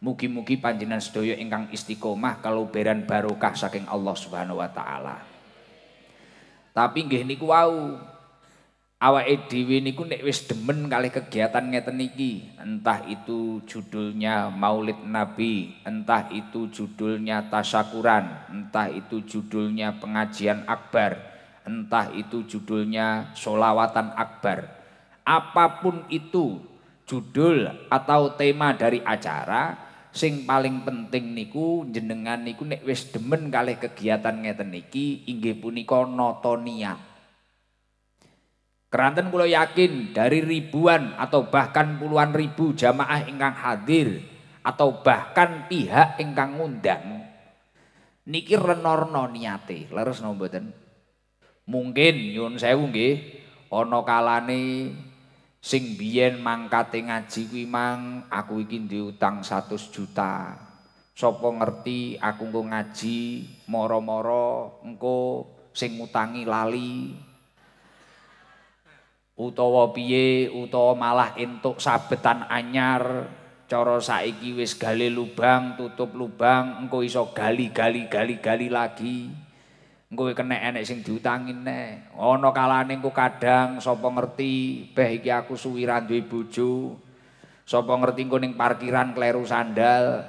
Mugi-mugi panjenengan sedaya ingkang istiqomah kalau kaluberan barokah saking Allah Subhanahu wa taala. Tapi nggih niku wau awake dhewe niku nek wis demen kali kegiatan ngeten niki, entah itu judulnya Maulid Nabi, entah itu judulnya tasyakuran, entah itu judulnya pengajian akbar, entah itu judulnya solawatan akbar. Apapun itu judul atau tema dari acara, sing paling penting niku jenengan niku nek wis demen kalih kegiatan ngeten iki inggih punika nata niat. Keranten kula yakin dari ribuan atau bahkan puluhan ribu jamaah ingkang hadir atau bahkan pihak ingkang ngundang niki renorno niate leres napa mungkin nyun sewu nggih ana kalane sing biyen mangkate ngaji kuwi mang aku iki diutang 100 juta. Sopo ngerti aku nggo ngaji moro-moro engko sing ngutangi lali. Utawa piye utawa malah entuk sabetan anyar cara saiki wis gale lubang tutup lubang engko iso gali-gali gali-gali lagi. Kowe kena enek sing diutangi ne. Ana kalane engko kadang sapa ngerti, beh iki aku suwi ra duwe bojo. Sapa ngerti engko ning parkiran kleru sandal.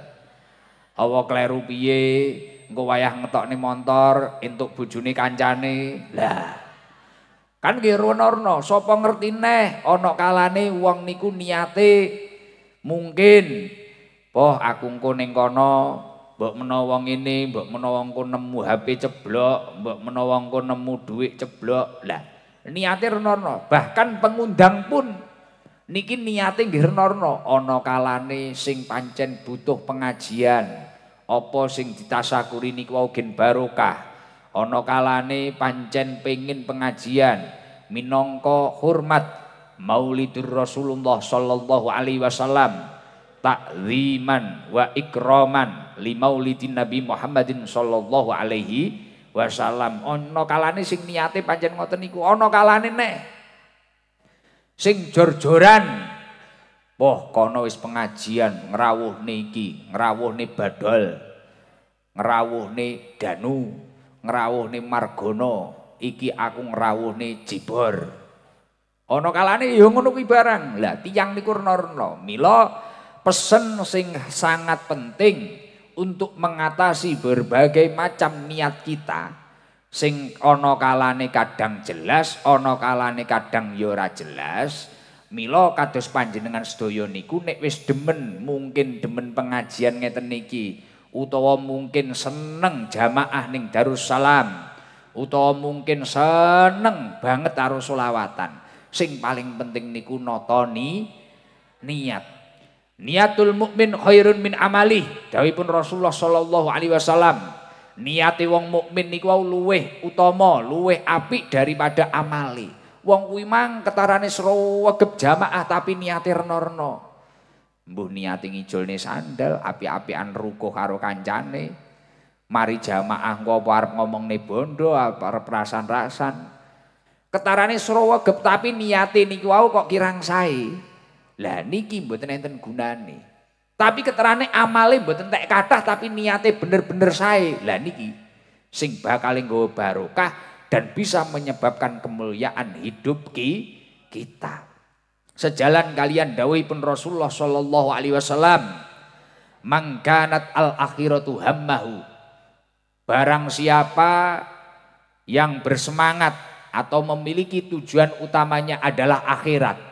Apa kleru piye? Engko wayah ngetokne motor entuk bojone kancane. Lah. Kan nggih runorno, sapa ngerti neh ana kalane wong niku niate mungkin Poh aku engko ning kono Mbok menawa ngene, mbok menawa engko nemu HP ceblok, mbok menawa engko nemu duit ceblok. Lah, niate renorno. Bahkan pengundang pun niki niate nggih renorno. Ana kalane sing pancen butuh pengajian. Apa sing ditasakuri niku wau barokah. Ana kalane pancen pengin pengajian minangka hormat Maulidur Rasulullah sallallahu alaihi wasallam. takziman wa ikroman limaulidin Nabi Muhammadin sallallahu alaihi wasallam ana kalane sing niate pancen ngoten niku ana kalane nek sing jor-joran Wah, kono wis pengajian ngrawuhne iki ngrawuhne badol ngrawuhne danu ngrawuhne margono iki aku ngrawuhne jibor ana kalane ya ngono kuwi barang lah tiyang niku renor-renor mila pesan sing sangat penting untuk mengatasi berbagai macam niat kita sing ana kalane kadang jelas ana kalane kadang ya jelas mila kados panjenengan sedaya niku nek wis demen mungkin demen pengajian ngeten niki utawa mungkin seneng jamaah ning Darussalam utawa mungkin seneng banget karo selawatan sing paling penting niku notoni niat Niatul mukmin khairun min amali. Dawi pun Rasulullah Shallallahu Alaihi Wasallam. Niati wong mukmin niku luweh utama, luweh apik daripada amali. Wong kuwi mang ketarane wegep jamaah tapi niate renorno. Mbuh niati ngijolne sandal, api-apian ruko karo kancane. Mari jamaah engko apa arep ngomongne bondo, arep rasan-rasan. Ketarane wegep tapi niate niku kok kirang sae. Lah niki mboten enten gunane. Tapi keterane amale mboten tek kathah tapi niatnya bener-bener sae. Lah niki sing bakal nggawa barokah dan bisa menyebabkan kemuliaan hidup ki kita. Sejalan kalian dawuhipun Rasulullah sallallahu alaihi wasallam, "Mangkanat al akhiratu hammahu." Barang siapa yang bersemangat atau memiliki tujuan utamanya adalah akhirat.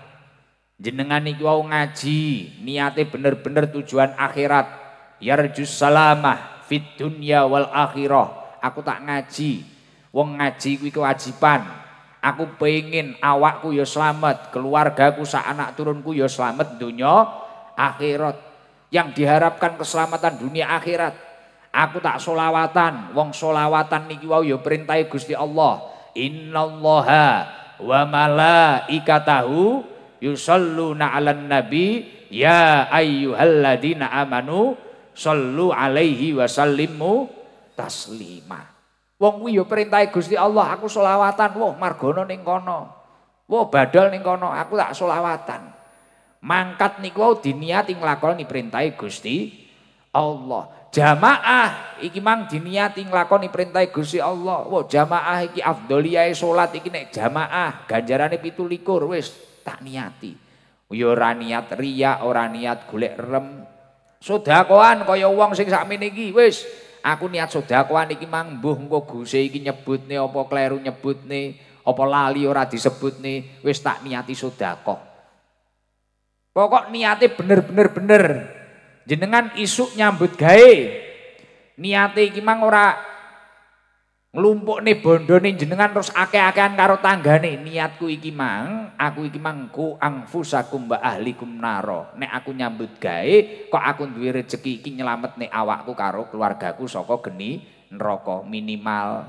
Jenengan iki wau ngaji, niate bener-bener tujuan akhirat. Yarjus salamah fit dunya wal akhirah. Aku tak ngaji. Wong ngaji kuwi kewajiban. Aku pengen awakku ya selamat, keluargaku sak anak turunku ya selamat dunya akhirat. Yang diharapkan keselamatan dunia akhirat. Aku tak solawatan, wong solawatan niki wau ya perintahe Gusti Allah. Innallaha wa malaikatahu yusalluna 'alan nabi ya ayyuhalladzina amanu sallu 'alaihi wa sallimu taslima. Wong kuwi ya perintahe Gusti Allah, aku selawatan, wah margono ning kono. Wah badal ning kono, aku tak selawatan. Mangkat niku wau diniati nglakoni perintahe Gusti Allah. Jamaah iki mang diniati nglakoni perintahe Gusti Allah. Wah jamaah iki afdholiyae salat iki nek jamaah ganjarane 17 wis tak niati. yo ya ora niat riya, ora niat golek rem. Sedakoan kaya wong sing sakmene iki wis aku niat sedakoan iki mang mbuh engko Gusti iki nyebutne apa kleru nyebutne, apa lali ora disebutne, wis tak niati sedekah. Pokok niate bener-bener bener. Jenengan isuk nyambut gawe. Niate iki mang ora lumpuk nih bondo nih jenengan terus ake-akean karo tangga nih niatku iki mang aku iki mang ku mbak ahli ahlikum naro nek aku nyambut gawe kok aku duwe rezeki iki nyelamet nih awakku karo keluargaku soko geni neroko minimal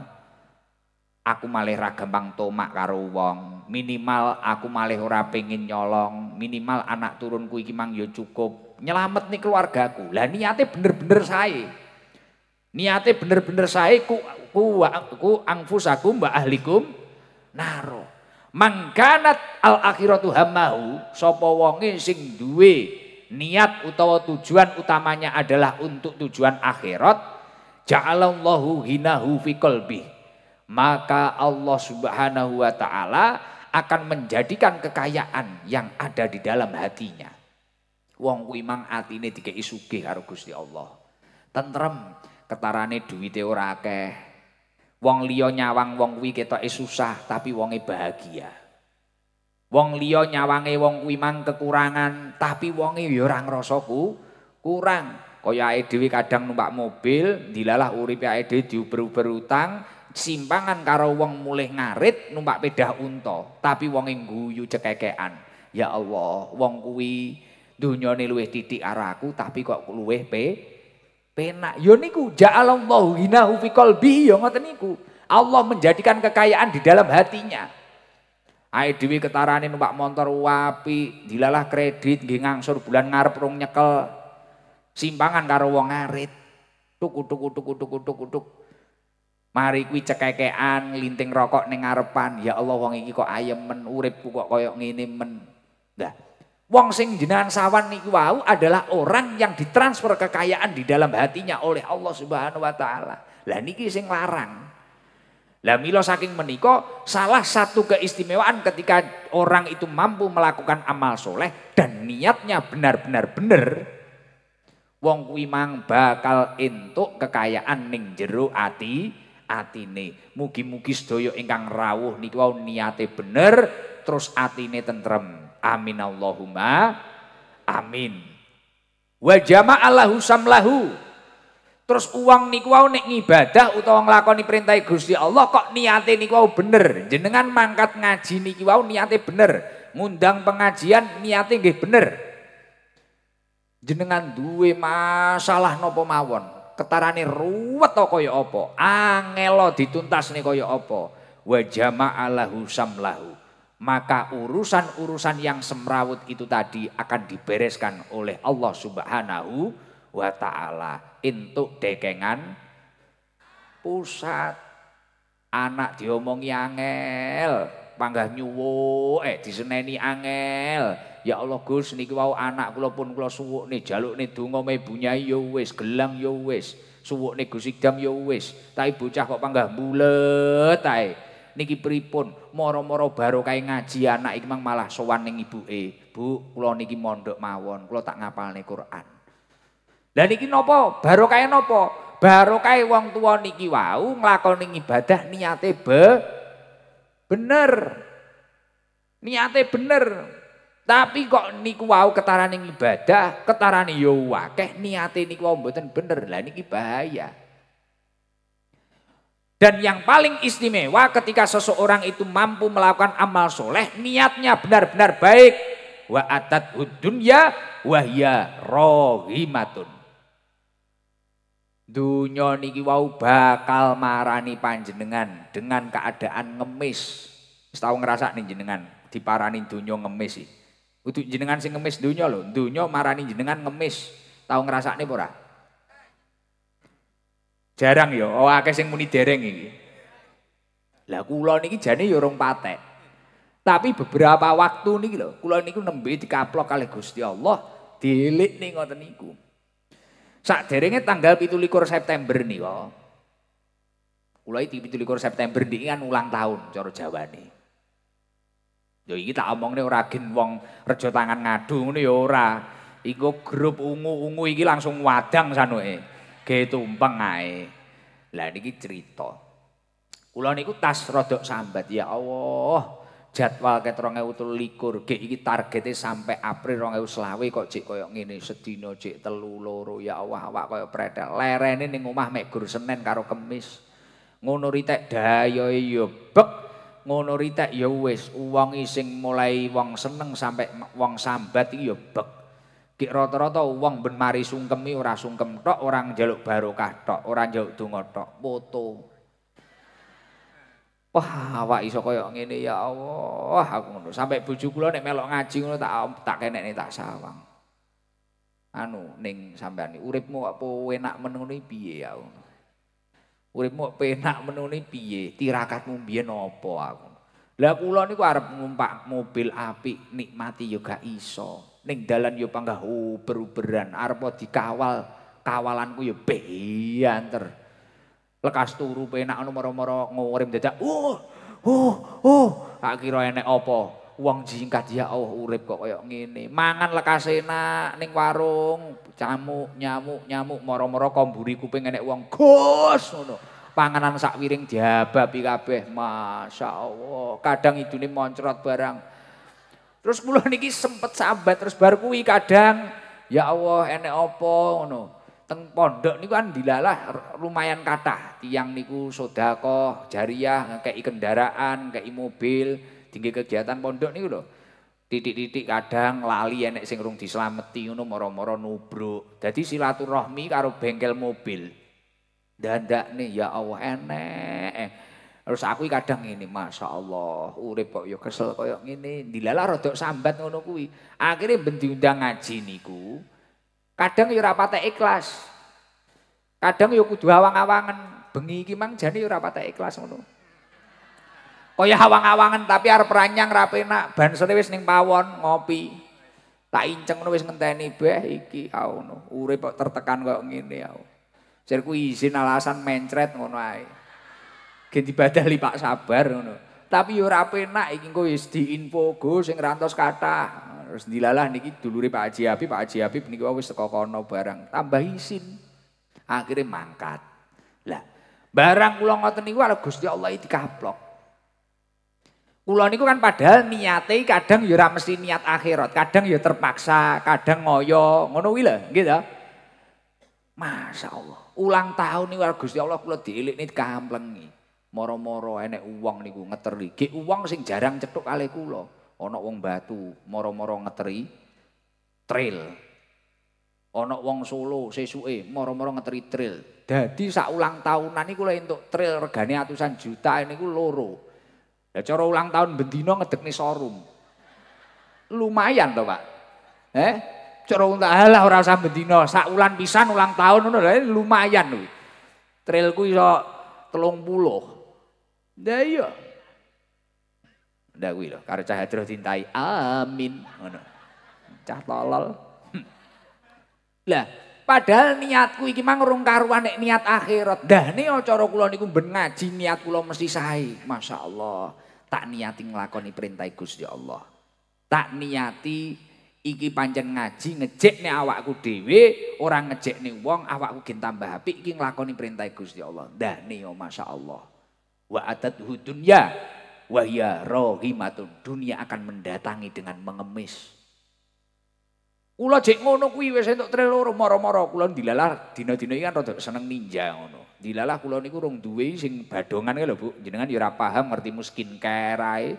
aku malih ra gampang tomak karo wong minimal aku malih ora pengin nyolong minimal anak turunku iki mang yo ya cukup nyelamet nih keluargaku lah niatnya bener-bener saya Niate bener-bener saya ku ku, ku aku mbak ahlikum naro. Mangkanat al akhiratu hamahu sopowongi wonge sing duwe niat utawa tujuan utamanya adalah untuk tujuan akhirat ja'alallahu hinahu fi qalbi maka Allah Subhanahu wa taala akan menjadikan kekayaan yang ada di dalam hatinya. Wong kuwi mang atine dikeki sugih karo Gusti Allah. Tentrem, ketarane duwite ora akeh. Wong liya nyawang wong kuwi ketoke susah tapi wonge bahagia. Wong liya nyawange wong kuwi mang kekurangan tapi wonge ya ora ngrasa kurang. Kaya ae dhewe kadang numpak mobil, dilalah uripe ae dhewe diuber-uber utang, simpangan karo wong mulih ngarit numpak pedah unta, tapi wonge guyu cekekean. Ya Allah, wong kuwi dunyane luwih titik araku tapi kok luwih pe penak. Yo ya niku ja'alallahu hinahu fi qalbi yo ya ngoten niku. Allah menjadikan kekayaan di dalam hatinya. Ae dhewe ketarane numpak motor wapi, dilalah kredit nggih ngangsur bulan ngarep rong nyekel. Simpangan karo wong ngarit. Tuk tuk tuk tuk tuk tuk. Mari kuwi cekekean nglinting rokok ning ngarepan. Ya Allah wong iki kok ayemen uripku kok koyok ngene men. Lah Wong sing jenengan sawan niku wau adalah orang yang ditransfer kekayaan di dalam hatinya oleh Allah Subhanahu wa taala. Lah niki sing larang. Lah mila saking menika salah satu keistimewaan ketika orang itu mampu melakukan amal soleh dan niatnya benar-benar bener. Wong kuwi mang bakal entuk kekayaan ning jero ati atine. Mugi-mugi sedaya ingkang rawuh niku wau niate bener terus atine tentrem. Amin Allahumma amin. Wa jama'allahu samlahu. Terus uang niku wau nek ngibadah utawa nglakoni perintah Gusti Allah kok niate niku wau bener. Jenengan mangkat ngaji niki wau niate bener. Ngundang pengajian niate nggih bener. Jenengan duwe masalah nopo mawon. Ketarane ruwet to kaya apa? Angelo nih kaya apa? Wa jama'alahu samlahu maka urusan-urusan yang semrawut itu tadi akan dibereskan oleh Allah Subhanahu wa taala untuk dekengan pusat anak diomongi angel panggah nyuwo eh diseneni angel ya Allah Gus niki wau anak kula pun kula jaluk nih donga me bunyai yo wis gelang wes wis nih Gus Idam yo wis tapi bocah kok panggah bulat. tai niki pripun moro-moro baru kayak ngaji anak iki mang malah sowan ning ibuke bu kula niki mondok mawon kula tak ngapalne Quran lha niki nopo baru kayak nopo baru kayak wong tua niki wau nglakoni ibadah niate be bener niate bener tapi kok niku wau ketarane ibadah ketarane yo akeh niate niku mboten bener lha niki bahaya Dan yang paling istimewa ketika seseorang itu mampu melakukan amal soleh, niatnya benar-benar baik. Wa atat dunya wahya rohimatun. Dunia niki wau bakal marani panjenengan dengan keadaan ngemis. Tahu ngerasa nih jenengan diparani dunia ngemis sih. Untuk jenengan sih ngemis dunia loh, Dunia marani jenengan ngemis. Tahu ngerasa nih Borah? Jarang ya, oh akeh sing muni dereng iki. Lah kula niki jane ya urung patek. Tapi beberapa waktu niki lho, kula niku nembe dikaplok kali Gusti Allah, dilik ning ngoten niku. Sak derenge tanggal 17 September niku. Kula iki 17 September niki kan ulang tahun cara Jawane. ya iki tak omongne ora gen wong rejo tangan ngadu ngene ya ora. Iku grup ungu-ungu iki langsung wadang sanuke. Eh. rege tumpeng ae. Lah niki cerita. Kula niku tas rodok sambat ya Allah. Jadwal ket 2023 ge iki targete sampai April 2020 kok cek kaya ngene sedina cek telu loro ya Allah awak kaya prethel lerene ning omah mek gur Senin karo Kamis. Ngono ritek dayoe ya bek ngono ritek ya wis wong sing mulai wong seneng sampai wong sambat iki ya bek Di rata-rata uang ben mari sungkemi ora sungkem tok, orang njaluk barokah tok, orang njaluk donga tok, foto. Wah, awak iso kaya ngene ya Allah, aku ngono. Sampai bojo kula nek melok ngaji ngono tak tak kenekne tak sawang. Anu ning sampean uripmu apa enak menuni piye ya ngono. Uripmu penak menuni piye? Tirakatmu biyen apa aku. Lah kula niku arep numpak mobil api nikmati yo iso. ning dalan yo panggah uber-uberan arep dikawal kawalanku yo beanter lekas turu penak ono maramara ngurim dadak oh oh oh tak kira enek apa wong jingkat ya Allah urip kok kaya ngene mangan lekas enak ning warung camuk nyamuk nyamuk maramara komburi kuping enek wong gos ngono panganan sak wiring diababi kabeh masyaallah kadang idune moncrot barang Terus kula niki sempet sahabat terus bar kuwi kadang ya Allah enek apa ngono. Teng pondok niku kan dilalah lumayan kata tiang niku sedekah, jariah, ngekeki kendaraan, ngekeki mobil, tinggi kegiatan pondok niku lho. Titik-titik kadang lali enek sing rung dislameti ngono moro-moro nubruk. jadi silaturahmi karo bengkel mobil. Dandakne ya Allah enek. Terus aku kadang ngene, Masya Allah, urip kok ya kesel koyo ngene, dilalah rodok sambat ngono kuwi. Akhire ben diundang ngaji niku. Kadang ya ora patek ikhlas. Kadang ya kudu awang-awangen. Bengi iki mang jane ya ora patek ikhlas ngono. Kaya awang-awangen tapi arep ranyang ra penak, ban sore wis ning pawon ngopi. Tak inceng ngono wis ngenteni beh iki aono. Urip kok tertekan koyo ngene aku. Sirku izin alasan mencret ngono ae. ganti dibadali Pak Sabar ngono. Tapi yo ora penak iki engko wis diinfo go sing rantos kata Terus dilalah niki dulure Pak Haji Habib, Pak Haji Habib niki wis teko kono barang. Tambah isin. Akhirnya mangkat. Lah, barang kula ngoten niku ala Gusti Allah itu dikaplok. Kula niku kan padahal niatnya, kadang yo rame mesti niat akhirat, kadang yo terpaksa, kadang ngoyo, ngono kuwi lho, nggih Masya Allah, ulang tahun warga Gusti Allah kula kampleng kamplengi. Moro-moro enek uang niku ngeteri. Ki uang sing jarang cetuk kali kulo. Ana wong Batu moro-moro ngeteri trail. Ono wong Solo sesuai, moro-moro ngeteri trail. Jadi sak ulang tahunan niku lek untuk trail regane atusan juta niku loro. Ya cara ulang tahun bendino ngedekne sorum. Lumayan to, Pak. Eh? Cara untak halah orang usah bendino, sak ulan pisan ulang tahun ngono eh, lumayan kuwi. Trail kuwi iso puluh. Da iyo, Ndak kuwi lho, karo cah hadroh dicintai. Amin. Ngono. Cah tolol. Hm. Lah, padahal niatku iki mang urung karuan nek niat akhirat. Dahne acara kula niku ben ngaji niat kula mesti sae. Masyaallah. Tak niati nglakoni perintah Gusti Allah. Tak niati iki pancen ngaji ngejek nek awakku dhewe ora ngejekne wong awakku gen tambah apik iki nglakoni perintah Gusti Allah. Dahne yo oh, masyaallah. Wa atadhu dunya wahya rohimatun. Dunia akan mendatangi dengan mengemis. Kula jek ngono kuwi wis entuk treloro mara-mara kula dilalah dina-dina iki kan rada seneng ninja ngono. Dilalah kula niku rong duwe sing badongan lho Bu. Jenengan ya ora paham ngerti muskin kerae.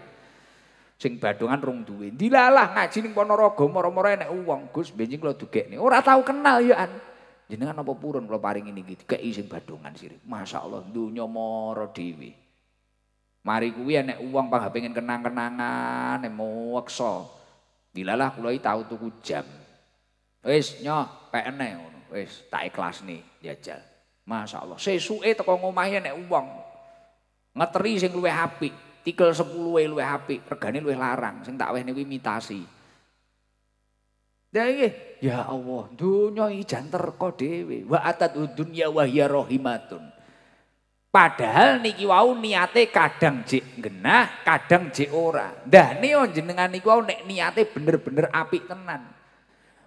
Sing badongan rong duwe. Dilalah ngaji ning Ponorogo mara-mara enek uang Gus benjing kula dugekne. Ora tau kenal ya an. Jenengan apa purun kula paringi niki dikeki sing badongan sirih. Masyaallah dunya mara dhewe. Mari kuwi enek uang pang pengen kenang-kenangan, mau waksa. Dilalah kula tau tuku jam. Wis nyoh, pekne ngono. Wis tak ikhlasni jajal. Masya Allah, sesuai teko ngomahnya nek uang. Ngeteri sing luwe happy, tikel sepuluh e luwih apik, regane luwe larang. Sing tak wehne wimitasi. mitasi. ini, ya Allah, dunya iki janterko dhewe. Wa atad dunya wa hiya Padahal niki wau niate kadang jek genah, kadang jek ora. Ndane jenengan niki wau nek niate bener-bener api tenan.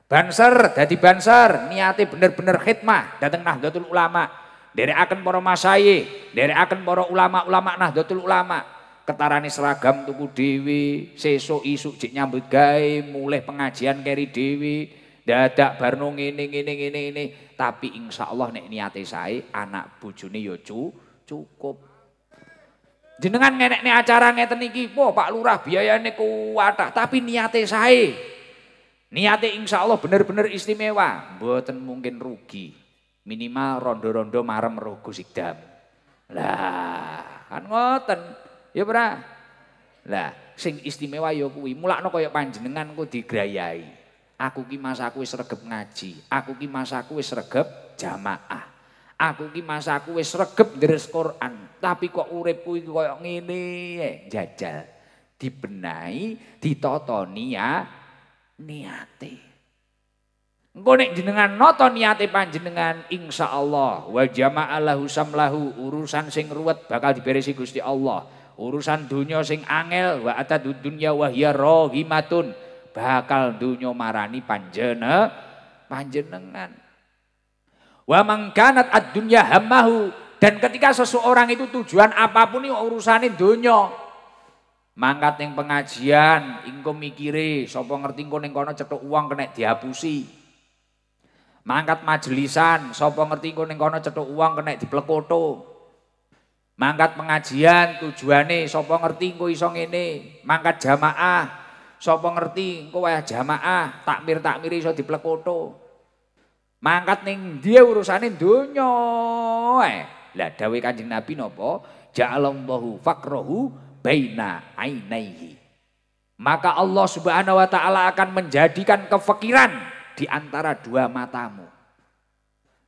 Banser jadi banser, niate bener-bener khidmah dateng Nahdlatul Ulama. dari akan poro masai, dari akan poro ulama-ulama nah Nahdlatul Ulama. Ketarani seragam tubuh dewi seso isu jek nyambut gawe, mulai pengajian keri dewi, dadak ini, ini, ini, ini, ini. tapi insyaallah nek niate saya anak bujuni yocu. Ya cukup. Jenengan nih acara ngeten iki, wah Pak Lurah biayane ada. tapi niate saya, Niate insya Allah bener-bener istimewa, buatan mungkin rugi. Minimal rondo-rondo marem rogo sikdam. Lah, kan ngoten. Ya pra. Lah, sing istimewa ya kuwi, no kaya panjenengan ku digrayai. Aku ki aku wis regep ngaji, aku ki aku wis regep jamaah. Aku ki masaku wis regep deres Quran, tapi kok uripku iki koyo ngene, eh, jajal. Dibenahi, ditata ya niat, niate. Engko nek jenengan nata niate panjenengan insyaallah wa jama'alahu samlahu urusan sing ruwet bakal diberesi Gusti Allah. Urusan dunia sing angel wa atad dunya wa hiya rahimatun bakal dunya marani panjene panjenengan. Wa mangkanat ad-dunya hamahu. Dan ketika seseorang itu tujuan apapun ini urusannya dunia. Mangkat yang pengajian, ingko mikire, sopo ngerti ingko neng kono cetuk uang kena dihapusi. Mangkat majelisan, sopo ngerti ingko neng kono cetuk uang kena diplekoto. Mangkat pengajian tujuane sapa ngerti engko iso ngene. Mangkat jamaah, sapa ngerti engko wayah jamaah, takmir-takmir iso diplekoto. Mangkat ning dia urusane donya. Lah dawuh Kanjeng Nabi napa? Ja'alallahu fakrohu baina ainaihi. Maka Allah Subhanahu wa taala akan menjadikan kefakiran di antara dua matamu.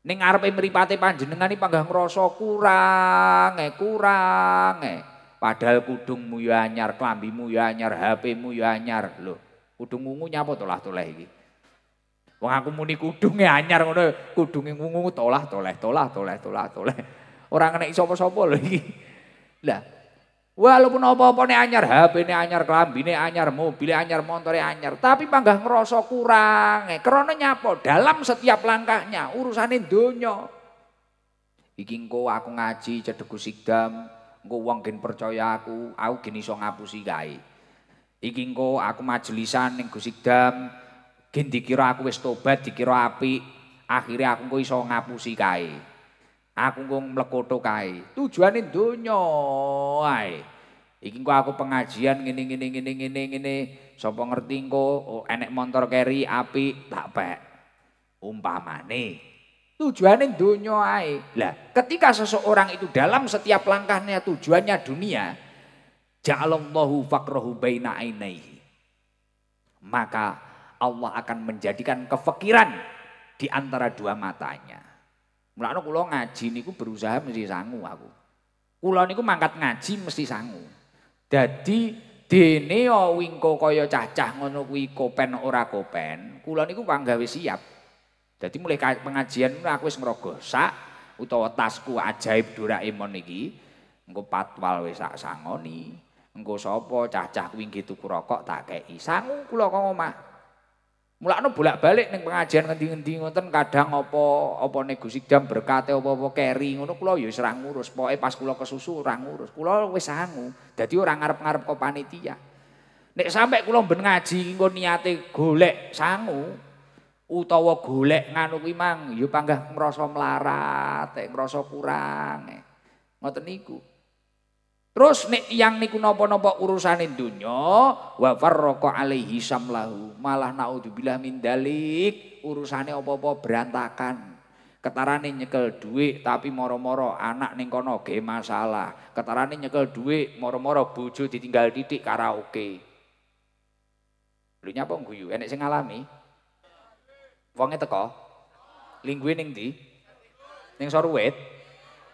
Ning arepe mripate panjenengan iki panggah ngrasa kurang, eh, kurang. Eh. Padahal kudungmu ya anyar, klambimu ya anyar, HP-mu ya anyar. Lho, kudung ungu nyapa toleh iki? Wong aku muni kudunge anyar ngono, kudunge ngungu tolah toleh tolah toleh tolah toleh. orang kena sapa-sapa lho iki. Lah, walaupun apa-apa nih anyar, HP nih anyar, kelambi nih anyar, mobil anyar, motornya anyar, tapi panggah ngerasa kurang. Eh. Karena nyapo dalam setiap langkahnya urusannya donya. Iki engko aku ngaji cedeku sikdam, engko wong gen percaya aku, aku gen iso ngapusi gai, Iki engko aku majelisan ning sikdam, Gen dikira aku wis tobat, dikira api, akhirnya aku kok iso ngapusi kae. Aku kok mlekotho kae. Tujuane donya ae. Iki kok aku pengajian ngene ngene ngene ngene ngene, sapa ngerti engko oh, enek motor keri api tak pek. Umpamane Tujuannya dunia ae. Lah, ketika seseorang itu dalam setiap langkahnya tujuannya dunia, ja'alallahu fakrohu baina ainaihi. Maka Allah akan menjadikan kefikiran di antara dua matanya. Mulane kula ngaji niku berusaha mesti sangu aku. Kula niku mangkat ngaji mesti sangu. Dadi dene wingko kaya cacah ngono kuwi kopen ora kopen, kula niku panggawe siap. Dadi mulai pengajian aku wis ngrogosak utawa tasku ajaib Doraemon iki engko patwal wis sak sangoni. Engko sapa cacah kuwi nggih tuku rokok tak kei. Sangu kula kok omah. Mulane bolak-balik ning pengajian ngendi-ngendi ngoten kadang apa apa negosik jam berkate apa-apa keri ngono kula ya wis ngurus, pokoke pas kula kesusu ora ngurus. Kula wis sangu, dadi ora ngarep-ngarep kok panitia. Nek sampe kula ben ngaji engko niate golek sangu utawa golek nganu kuwi mang ya panggah ngrasa mlarat, eh, ngrasa kurang. Eh. Ngoten niku. Terus nek yang niku napa-napa urusane dunya wa farraqa alaihi samlahu. Malah naudzubillah min dalik urusane apa-apa berantakan. Ketarane nyekel duit tapi moro-moro anak ning kono ke masalah. Ketarane nyekel duit moro-moro bojo ditinggal titik karaoke. Lu nyapa guyu enek sing ngalami? Wonge teko? Lingguhe ning ndi? Ning Sorowet.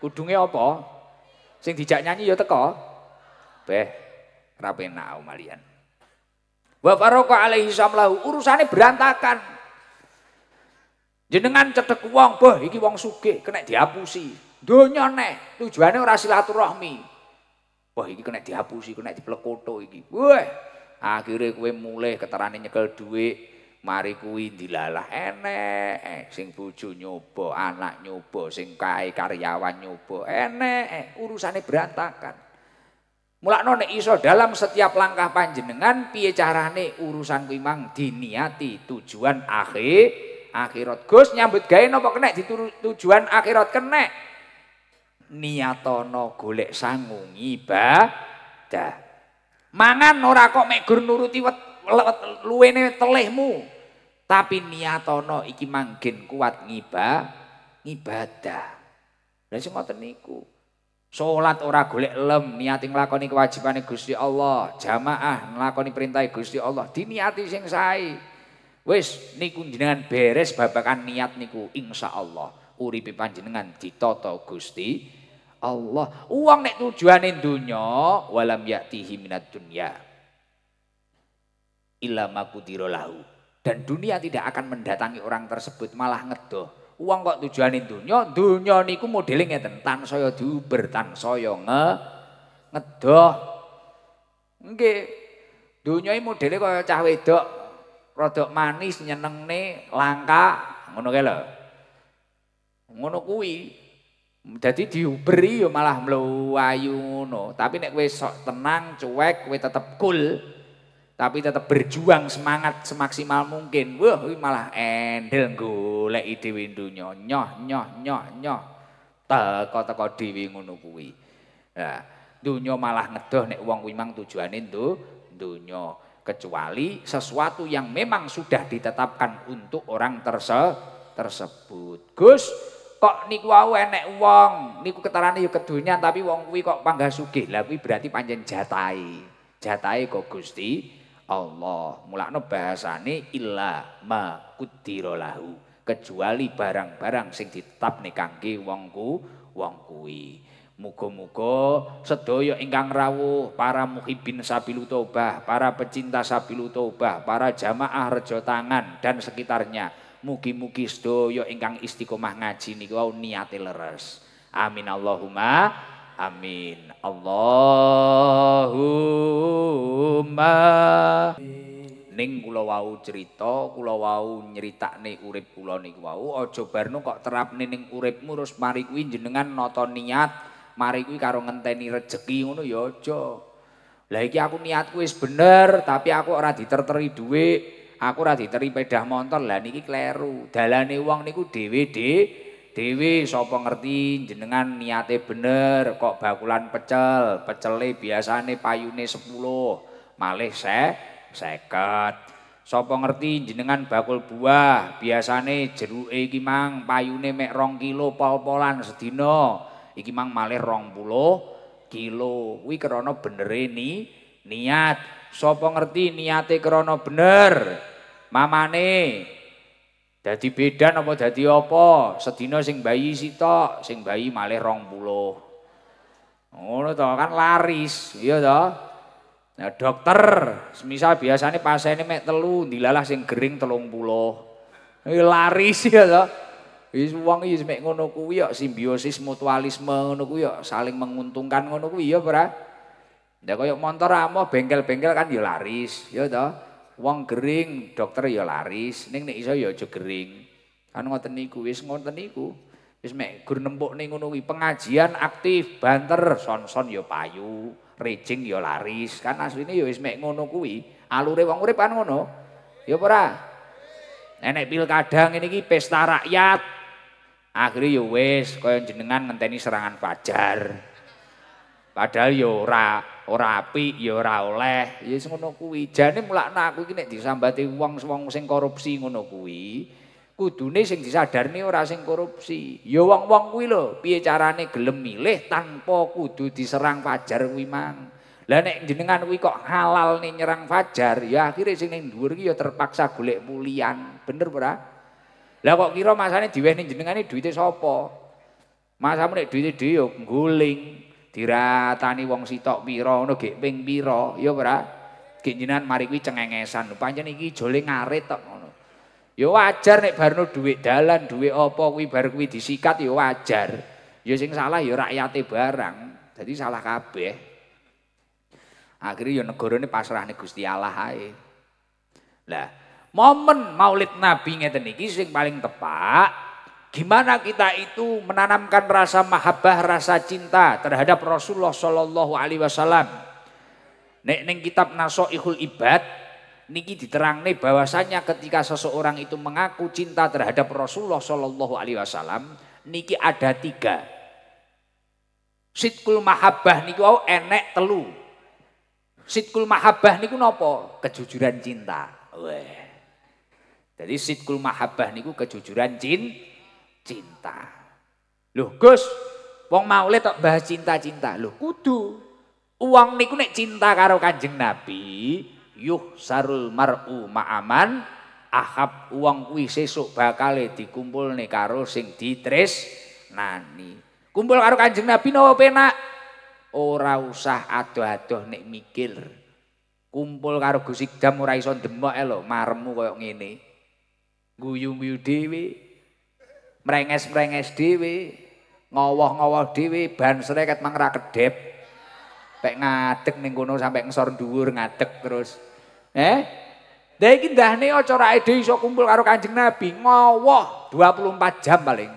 Kudunge opo. Sing dijak nyanyi ya teko. Beh, rapi nao malian. Wa faroko alaihi samlahu, urusannya berantakan. Jenengan cedek wong, boh, iki wong suge, kena dihapusi. Donya ne, tujuannya orang silaturahmi. Boh, iki kena dihapusi, kena dipelekoto iki. Weh, akhirnya kue mulai keterannya nyekel duit, mari kuwi dilalah enek eh, sing bojo nyoba anak nyoba sing kae karyawan nyoba enek eh, urusane berantakan mulakno nek iso dalam setiap langkah panjenengan piye carane urusan kuwi mang diniati tujuan akhir akhirat Gus nyambut gawe napa kena tujuan akhirat kene, niatono golek sangu ngibadah mangan ora kok mek nuruti luwene telehmu. Tapi niatono iki manggen kuat ngiba ngibadah. Lha sing ngoten niku. Salat ora golek lem, niati nglakoni kewajibane Gusti Allah, jamaah nglakoni perintah Gusti Allah, diniati sing sae. Wis niku jenengan beres babakan niat niku insyaallah uripe panjenengan ditata Gusti Allah. Uang nek tujuane dunya walam yatihi minad dunya ilama kudirolahu. Dan dunia tidak akan mendatangi orang tersebut malah ngedoh. Uang kok tujuan dunia, dunia niku modeling tentang soyo duber, soyo nge, ngedoh. Nggih. Dunia ini modelnya kok cah wedok, rodok manis, nyeneng nih langka, ngono kae Ngono kui jadi diuberi yo ya malah ayu ngono. Tapi nek wes sok tenang, cuek, wes tetep cool, tapi tetap berjuang semangat semaksimal mungkin. Wah, malah endel golek ide windunya nyoh nyoh nyoh nyoh. Teko-teko dewi ngono kuwi. Nah, dunyo malah ngedoh nek wong kuwi mang tujuane itu dunyo kecuali sesuatu yang memang sudah ditetapkan untuk orang terse tersebut. Gus, kok niku wau enek wong, niku ketarane yo ya kedunya. tapi uang kuwi kok panggah sugih. Lah berarti panjen jatai. Jatai kok Gusti Allah. Mulane bahasane illa ma kudira lahu, kecuali barang-barang sing ditetap kangge wongku wong kuwi. Muga-muga sedaya ingkang rawuh para muhibbin sabilut tobah, para pecinta sabilut tobah, para jamaah rejo tangan dan sekitarnya. Mugi-mugi sedaya ingkang istiqomah ngaji niku niate leres. Amin Allahumma Amin. Allahumma Ning kula wau cerita, kula wau nyritakne urip kula niku wau aja barno kok terapne ning uripmu terus mari kuwi jenengan nata niat, mari kuwi karo ngenteni rejeki ngono ya aja. Lah iki aku niatku wis bener, tapi aku ora diterteri dhuwit, aku ora diteri pedah montor, lah niki kleru. Dalane wong niku dhewe-dhewe dewe sapa ngerti jenengan niate bener kok bakulan pecel pecele biasane payune 10 malah se 50 sapa ngerti jenengan bakul buah biasane jeruke iki mang payune mek 2 kilo pol-polan sedina iki mang malih 20 kilo kuwi krana bener ni niat sapa ngerti niate krana bener mamane Dadi beda apa dadi apa? Sedina sing bayi sitok, sing bayi malih 20. Ngono to kan laris, iya to? Nah, dokter semisal biasanya pasiennya mek telu, dilalah sing gering telung puluh. laris ya toh. Wis wong iki mek ngono kuwi ya simbiosis mutualisme ngono kuwi ya saling menguntungkan ngono kuwi ya, Pra. Ya kaya motor amoh bengkel-bengkel kan ya laris, ya toh. wong gering dokter ya laris ning nek iso ya aja gering kan ngoten niku wis ngoten niku wis mek gur nempuk ning ngono pengajian aktif banter son ya payu rejing ya laris kan asline ya wis mek ngono kuwi alure wong urip kan ngono ya ora nenek pilkada ngene iki pesta rakyat akhire ya wis kaya jenengan ngenteni serangan fajar padahal ya ora ora apik ya ora oleh. Ya wis ngono kuwi. Jane mulakno aku iki nek disambati wong-wong sing korupsi ngono kuwi, kudune sing disadarni ora sing korupsi. Ya wong-wong kuwi lho, piye carane gelem milih tanpa kudu diserang fajar kuwi mang. Lah nek jenengan kuwi kok halal nih nyerang fajar, ya akhirnya sing ning dhuwur ya terpaksa golek mulian. Bener ora? Lah kok kira masane diweh ning jenengane duwite sapa? Masamu nek duwite dhewe ya guling. diratani wong sitok pira ngono gek ping pira ya ora kinjenan mari kuwi cengengesan pancen iki jole ngarit tok ngono ya wajar nek barno dhuwit dalan dhuwit apa kuwi bar kuwi disikat ya wajar ya sing salah ya rakyate barang jadi salah kabeh akhirnya ya negara ini pasrah nih gusti allah aye lah momen maulid nabi ngeten iki sing paling tepat Gimana kita itu menanamkan rasa mahabbah, rasa cinta terhadap Rasulullah Shallallahu Alaihi Wasallam. Nek neng kitab Naso Ihul Ibad niki diterangne bahwasanya ketika seseorang itu mengaku cinta terhadap Rasulullah Shallallahu Alaihi Wasallam, niki ada tiga. Sitkul mahabbah niku oh, enek telu. Sitkul mahabbah niku nopo? Kejujuran cinta. Weh. Jadi sitkul mahabbah niku kejujuran cinta cinta. Loh Gus, wong maulid tak bahas cinta-cinta. Loh kudu. Uang niku nek cinta karo Kanjeng Nabi, yuh sarul mar'u ma'aman ahab uang kuwi sesuk bakal dikumpul nih karo sing ditres nani. Kumpul karo Kanjeng Nabi nopo penak? Ora usah aduh-aduh nek mikir. Kumpul karo Gus Ikdam ora iso ndemok e lho marmu koyo ngene. Guyu-guyu dhewe, merenges-merenges dhewe, ngowoh-ngowoh dhewe, ban sreket mang ra kedep. Pek ngadeg ning kono sampe ngesor dhuwur ngadeg terus. Eh? Dah iki ndahne aja dhewe iso kumpul karo Kanjeng Nabi, ngowoh 24 jam paling.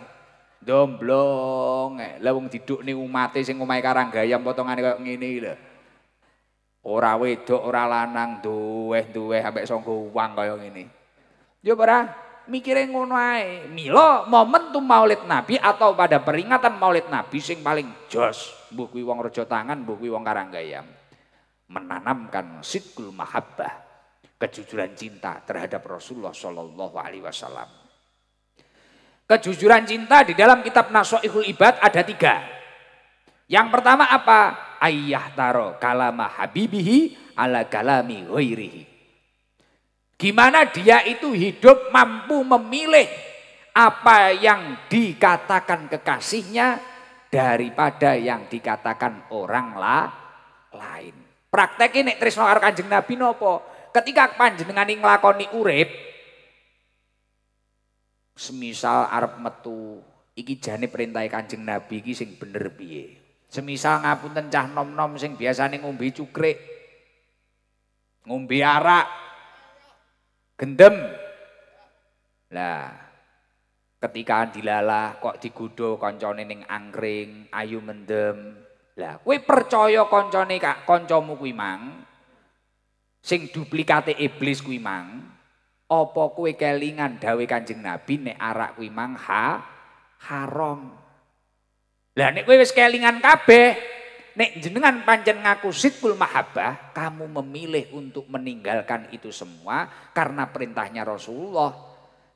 Domblong, eh. lah wong diduk nih umate sing omahe karang gayam potongane koyo ngene lho. Ora wedok, ora lanang, duweh-duweh sampe sangga uang koyo ngene. Yo ora? mikirnya ngono ae. momen momentum Maulid Nabi atau pada peringatan Maulid Nabi sing paling jos mbuh kuwi wong rejo tangan, mbuh kuwi wong Karanggayam. Menanamkan sidkul mahabbah, kejujuran cinta terhadap Rasulullah Shallallahu alaihi wasallam. Kejujuran cinta di dalam kitab Nasoihul Ibad ada tiga. Yang pertama apa? Ayyah taro kalama habibihi ala kalami ghairihi Gimana dia itu hidup mampu memilih apa yang dikatakan kekasihnya daripada yang dikatakan orang lah lain. Praktek ini Trisno karo Kanjeng Nabi nopo? Ketika panjenengan ngelakoni urip semisal arab metu iki jani perintai Kanjeng Nabi iki sing bener piye? Semisal ngapunten cah nom-nom sing biasane ngombe cukrik, ngombe arak, gendem lah ketika dilalah kok digudo koncone ning angkring ayu mendem lah kue percaya koncone kak koncomu kui mang sing duplikate iblis kui mang apa kue kelingan dawe kanjeng nabi nek arak kui mang haram lah nek kue wis kelingan kabeh Nek jenengan panjen ngaku sitkul mahabbah, kamu memilih untuk meninggalkan itu semua karena perintahnya Rasulullah.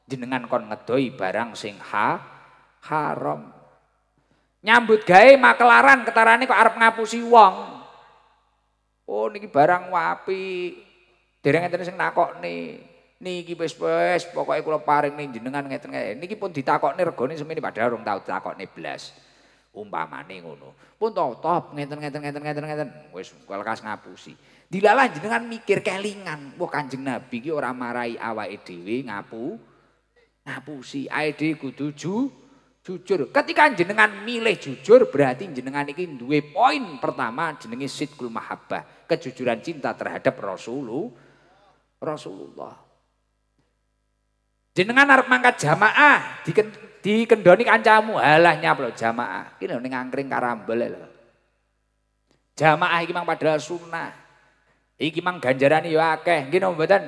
Jenengan kon ngedoi barang sing ha, haram. Nyambut gawe makelaran ketarane kok arep ngapusi wong. Oh niki barang wapi. Dereng ngeten sing nakokne. niki wis wis pokoke kula paring ning jenengan ngeten ngeten niki pun ditakokne regane semene padahal urung tau ditakokne blas umpamane ngono. Pun top top ngeten ngeten ngeten ngeten ngeten wis kulkas ngapusi. Dilalah jenengan mikir kelingan. Wah Kanjeng Nabi ki ora marai awake dhewe ngapu ngapusi. Ae dhewe kudu ju, jujur. Ketika jenengan milih jujur berarti jenengan iki duwe poin pertama jenenge sidqul mahabbah, kejujuran cinta terhadap Rasulullah. Rasulullah. Jenengan arep mangkat jamaah diken dikendoni kancamu halah nyap jamaah ini lo ngangkring karambel lo jamaah iki mang padahal sunnah iki mang ganjaran yo akeh gini om badan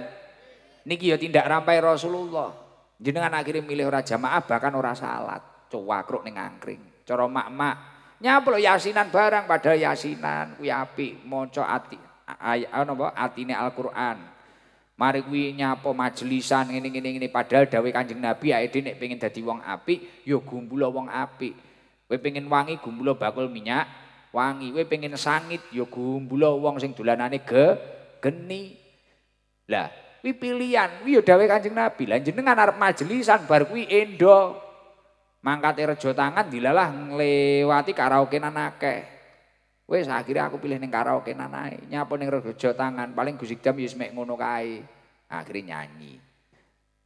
niki yo tindak rampai rasulullah jenengan akhirnya milih ora jamaah bahkan ora salat coba kruk nih ngangkring coro mak mak nyap lo yasinan bareng, padahal yasinan kuyapi moco ati ayat apa artinya Al Quran mari kuwi nyapa majlisan ngene-ngene ngene padahal dawuh Kanjeng Nabi ae nek pengin dadi wong apik ya gumbula wong apik. Kowe pengin wangi gumbula bakul minyak wangi. Kowe pengin sangit ya gumbula wong sing dolanane ge geni. Lah, kuwi pilihan, kuwi ya dawuh Kanjeng Nabi. Lah jenengan arep majlisan, bar kuwi endo mangkate rejo tangan dilalah nglewati karaoke akeh. Wes akhirnya aku pilih neng karaoke nanae, nyapa ning rejo tangan, paling gusik jam yus ya mek ngono kai. Akhirnya nyanyi.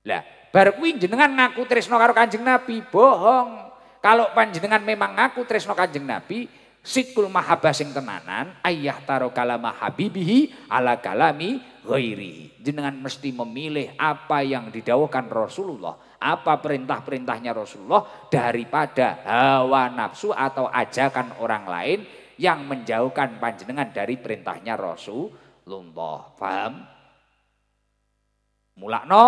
Lah, bar kuin jenengan ngaku tresno karo Kanjeng Nabi, bohong. Kalau panjenengan memang ngaku tresno Kanjeng Nabi, sikul maha sing tenanan, ayah taro kalama habibihi ala kalami ghairi. Jenengan mesti memilih apa yang didawakan Rasulullah, apa perintah-perintahnya Rasulullah daripada hawa nafsu atau ajakan orang lain yang menjauhkan panjenengan dari perintahnya Rasulullah. Paham? Mulakno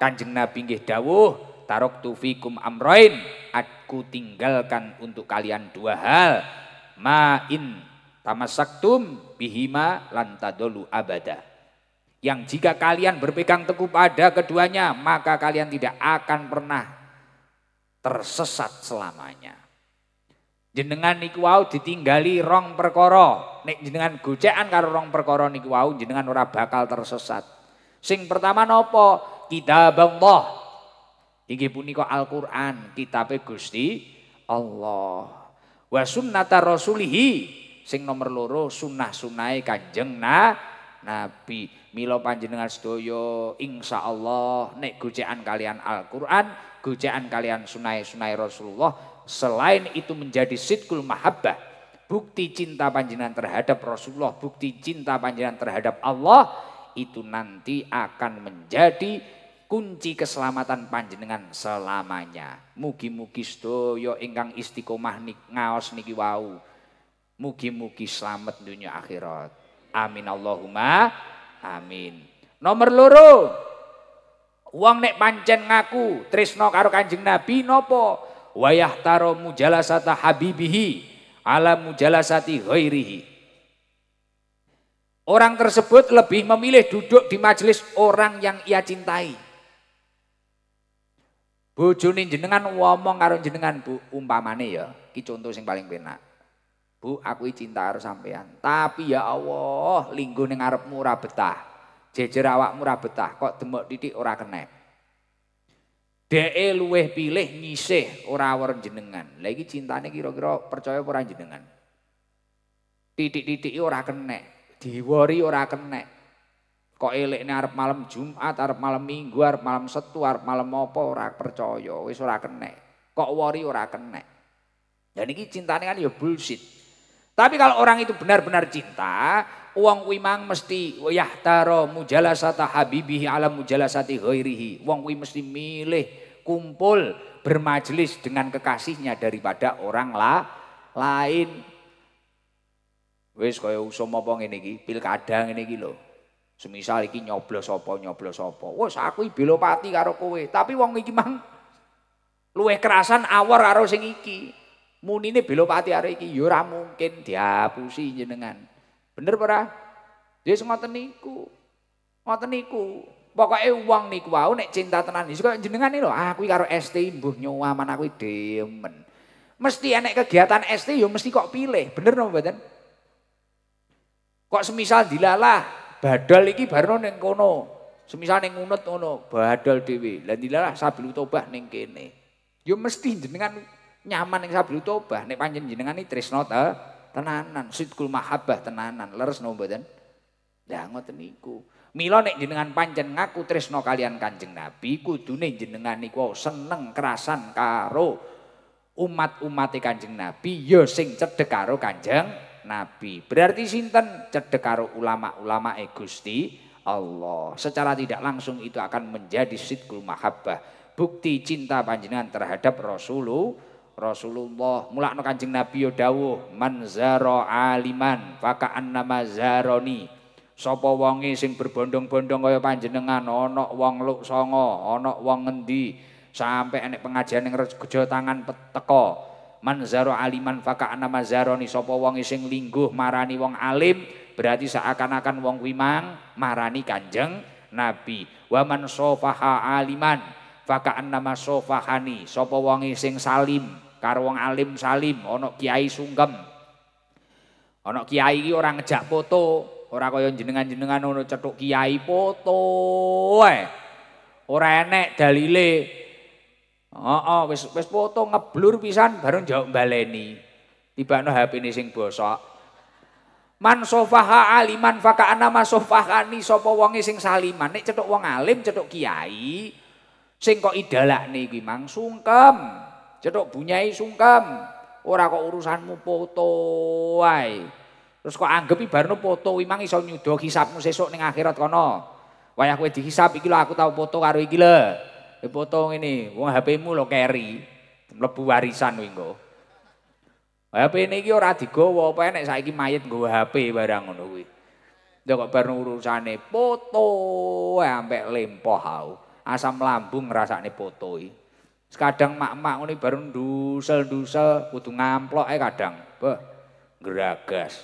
Kanjeng Nabi nggih dawuh, tarok tufikum amroin, aku tinggalkan untuk kalian dua hal. Ma'in tamasaktum bihima lantadolu abada. Yang jika kalian berpegang teguh pada keduanya, maka kalian tidak akan pernah tersesat selamanya. Jenengan niku wau ditinggali rong perkara. Nek jenengan gocekan karo rong perkara niku wau jenengan ora bakal tersesat. Sing pertama nopo? Kitab Allah. Iki punika Al-Qur'an, kitabe Gusti Allah. Wa sunnata rasulihi. Sing nomor loro sunah sunai Kanjeng na, Nabi. milo panjenengan insya Allah nek gocekan kalian Al-Qur'an, gocekan kalian sunai sunai Rasulullah selain itu menjadi sidkul mahabbah bukti cinta panjenengan terhadap Rasulullah bukti cinta panjenengan terhadap Allah itu nanti akan menjadi kunci keselamatan panjenengan selamanya mugi-mugi sedaya ingkang istiqomah nik ngaos niki wau mugi-mugi selamat dunia akhirat amin Allahumma amin nomor loro Uang nek pancen ngaku Trisno karo Kanjeng Nabi nopo? wa yahtaro mujalasata habibihi ala mujalasati ghairihi. Orang tersebut lebih memilih duduk di majelis orang yang ia cintai. Juni jenengan ngomong karo jenengan Bu, umpamane ya, ki contoh sing paling benar. Bu, aku cinta harus sampean, tapi ya Allah, linggu ning ngarepmu ora betah. Jejer awak murah betah, kok demok didik ora kenek. Dee luweh pilih nyisih ora weruh jenengan. Lah iki cintane kira-kira percaya ora jenengan. Titik-titik ora kenek, diwori ora kenek. Kok elekne arep malam Jumat, arep malam Minggu, arep malam Setu, arep malam apa ora percaya, wis ora kenek. Kok wori ora kenek. Dan iki cintane kan ya bullshit. Tapi kalau orang itu benar-benar cinta, wong kuwi mang mesti yahtaro mujalasata habibihi ala mujalasati ghairihi. Wong kuwi mesti milih kumpul bermajelis dengan kekasihnya daripada orang la, lain. Wis kaya usum apa ngene iki, pilkada ngene iki lho. Semisal iki nyoblos apa nyoblos apa. Wes aku iki belopati karo kowe, tapi wong iki mang luwih kerasan awor karo sing iki. Munine belopati arek iki ya ora mungkin diapusi jenengan. Bener ora? Dhewe sing ngoten niku. Ngoten niku. Pokoke wong niku wau nek cinta tenan iso koyo jenengan lho, aku ah, karo ST mbuh nyowa man aku demen. Mesti enek kegiatan ST yo mesti kok pilih, bener napa mboten? Kok semisal dilalah badal iki barno ning kono. Semisal ning ngunut ngono, badal dhewe. Lah dilalah sabil tobah ning kene. Yo mesti jenengan nyaman ning sabil tobah nek panjenengan jenengan iki tresno ta? tenanan, sidkul mahabbah tenanan. Leres no mboten? Lah ngoten niku. Mila nek jenengan pancen ngaku tresno kalian Kanjeng Nabi, kudune jenengan niku seneng kerasan karo umat-umat Kanjeng Nabi ya sing cedhek karo Kanjeng Nabi. Berarti sinten cedhek karo ulama-ulama e Gusti Allah. Secara tidak langsung itu akan menjadi sidkul mahabbah, bukti cinta panjenengan terhadap Rasulullah Rasulullah mulakno Kanjeng Nabi yo dawuh man zara aliman fakaan nama zaroni sapa wonge sing berbondong-bondong kaya panjenengan ana wong luk songo ana wong ngendi sampai enek pengajian ning rejo tangan teko man zara aliman fakaan nama zaroni sapa wonge sing lingguh marani wong alim berarti seakan-akan wong wimang marani Kanjeng Nabi wa man sofaha aliman fakaan nama sofahani sapa wonge sing salim karo wong alim salim, ana kiai sungkem. Ana kiai iki ora ngejak foto, ora kaya jenengan-jenengan ana cethuk kiai foto ae. Ora enek dalile. oh wis wis foto ngeblur pisan bareng jauh baleni. Tibane HP-ne sing bosok. Man sofaha aliman faka ana sofahani sapa wonge sing saliman. Nek cethuk wong alim, cethuk kiai sing kok idalakne kuwi mang sungkem. Cetok bunyai sungkem. Ora kok urusanmu foto wae. Terus kok anggap ibarno foto imang iso nyudo hisapmu sesuk ning akhirat kono. Wayah kowe dihisap iki lho aku tau foto karo iki lho. Foto ngene, wong HP-mu lho keri. Mlebu warisan kowe engko. HP ini iki ora digowo, penek saiki mayit nggowo HP barang ngono kuwi. Ya kok bar urusane foto ampek lempoh aku. Asam lambung ngrasakne foto iki. Kadang mak-mak ngene baru ndusel-ndusel kudu ngamplok ae kadang. Beh, geragas.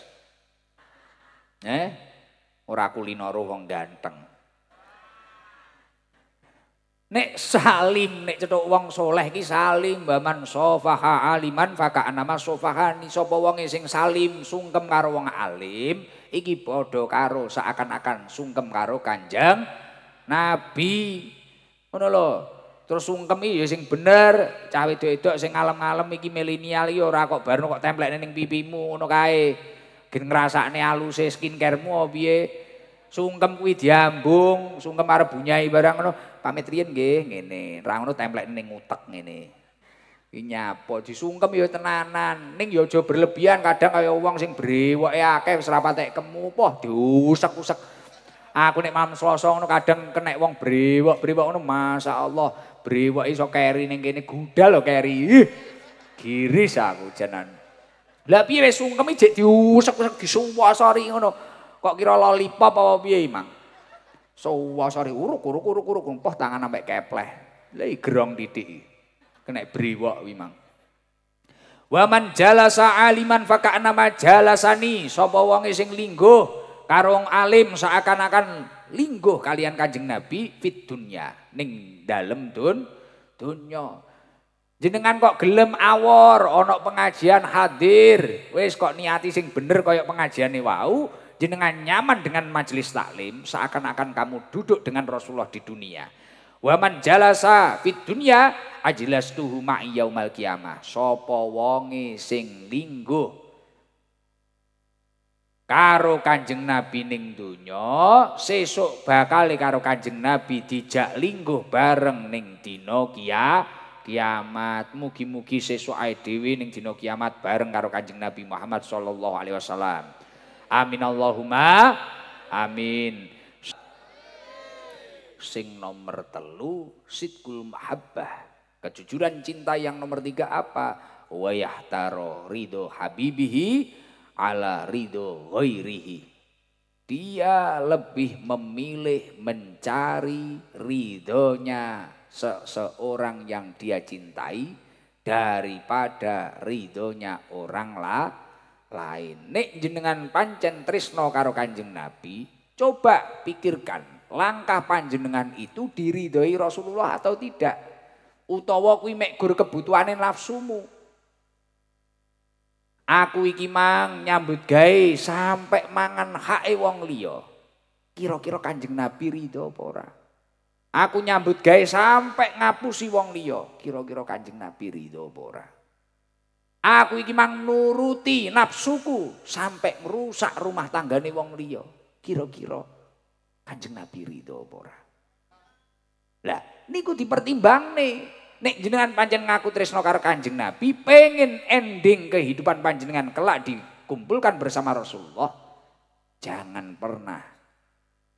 Eh, ora kulino ro wong ganteng. Nek salim, nek cetuk wong soleh ki salim, baman sofaha aliman, faka anama sofaha ni sopo wong sing salim, sungkem karo wong alim, iki bodoh karo seakan-akan sungkem karo kanjeng, nabi, ngono loh, Terus sungkem iki sing bener, cah wedok-wedok sing ngalem-ngalem iki milenial iki ora kok bareng kok templekne ning pipimu ngono kae. Gen ngrasakne aluse mu opo piye? Sungkem kuwi diambung, sungkem arep bunyai barang ngono. Pamit riyen nggih, ngene. Ra ngono templekne ning utek ngene. Iki nyapo disungkem ya tenanan, ning ya aja berlebihan kadang kaya wong sing brewoke akeh wis ra patek kemu, poh diusek-usek. Aku nek malam Selasa ngono kadang kena wong brewok-brewok ngono masyaallah Brewok iso keri ning kene gudal lo keri. Giris aku jenan. Lah piye wis sungkem jek diusek-usek disuwasori ngono. Kok kira lollipop apa piye, Mang? Suwasori uruk-uruk-uruk-uruk poh tangan sampai kepleh. Lah gerong titik. Kena brewok kuwi, Mang. Waman jalasa aliman nama jalasani sapa wonge sing lingguh karung alim seakan-akan linggo kalian kanjeng Nabi fit dunya ning dalem dun dunya. Jenengan kok gelem awor onok pengajian hadir. wes kok niati sing bener koyok pengajian nih wau, jenengan nyaman dengan majelis taklim seakan-akan kamu duduk dengan Rasulullah di dunia. waman jala jalasa fit dunya tuhu ma'i mal kiamah. sopo wongi sing linggo karo Kanjeng Nabi ning dunyo, sesuk bakal karo Kanjeng Nabi dijak lingguh bareng ning dina kia kiamat. Mugi-mugi sesuk ae dhewe ning dina kiamat bareng karo Kanjeng Nabi Muhammad sallallahu alaihi wasallam. Amin Allahumma amin. Sing nomor telu sidkul mahabbah. Kejujuran cinta yang nomor tiga apa? Wayah taro ridho habibihi ala ridho ghairihi. Dia lebih memilih mencari ridhonya seorang yang dia cintai daripada ridhonya orang lah lain. Nek jenengan pancen trisno karo kanjeng Nabi, coba pikirkan langkah panjenengan itu diridhoi Rasulullah atau tidak. Utawa kuwi mek gur kebutuhane nafsumu. Aku iki mang nyambut gawe sampai mangan hae wong liya. Kira-kira Kanjeng Nabi ridho apa ora? Aku nyambut gawe sampai ngapusi wong liya. Kira-kira Kanjeng Nabi ridho apa ora? Aku iki mang nuruti ku sampai merusak rumah tanggane wong liya. Kira-kira Kanjeng Nabi ridho apa ora? Lah, niku dipertimbang nek jenengan panjen ngaku tresno karo Kanjeng Nabi, pengen ending kehidupan panjenengan kelak dikumpulkan bersama Rasulullah, jangan pernah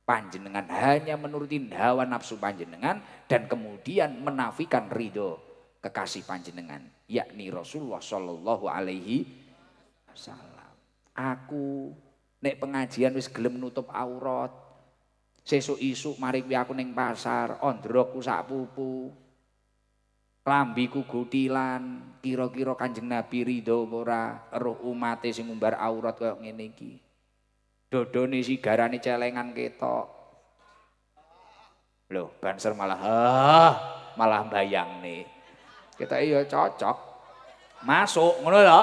panjenengan hanya menuruti hawa nafsu panjenengan dan kemudian menafikan ridho kekasih panjenengan, yakni Rasulullah Shallallahu alaihi wasallam. Aku nek pengajian wis gelem nutup aurat. sesu isu, mari aku neng pasar, ondroku sak pupu, lambiku gotilan kira-kira kanjeng Nabi ridho ora roh umate sing ngumbar aurat koyo ngene iki dodone sigarane celengan ketok lho banser malah ah, malah bayang nih kita iya cocok masuk ngono lho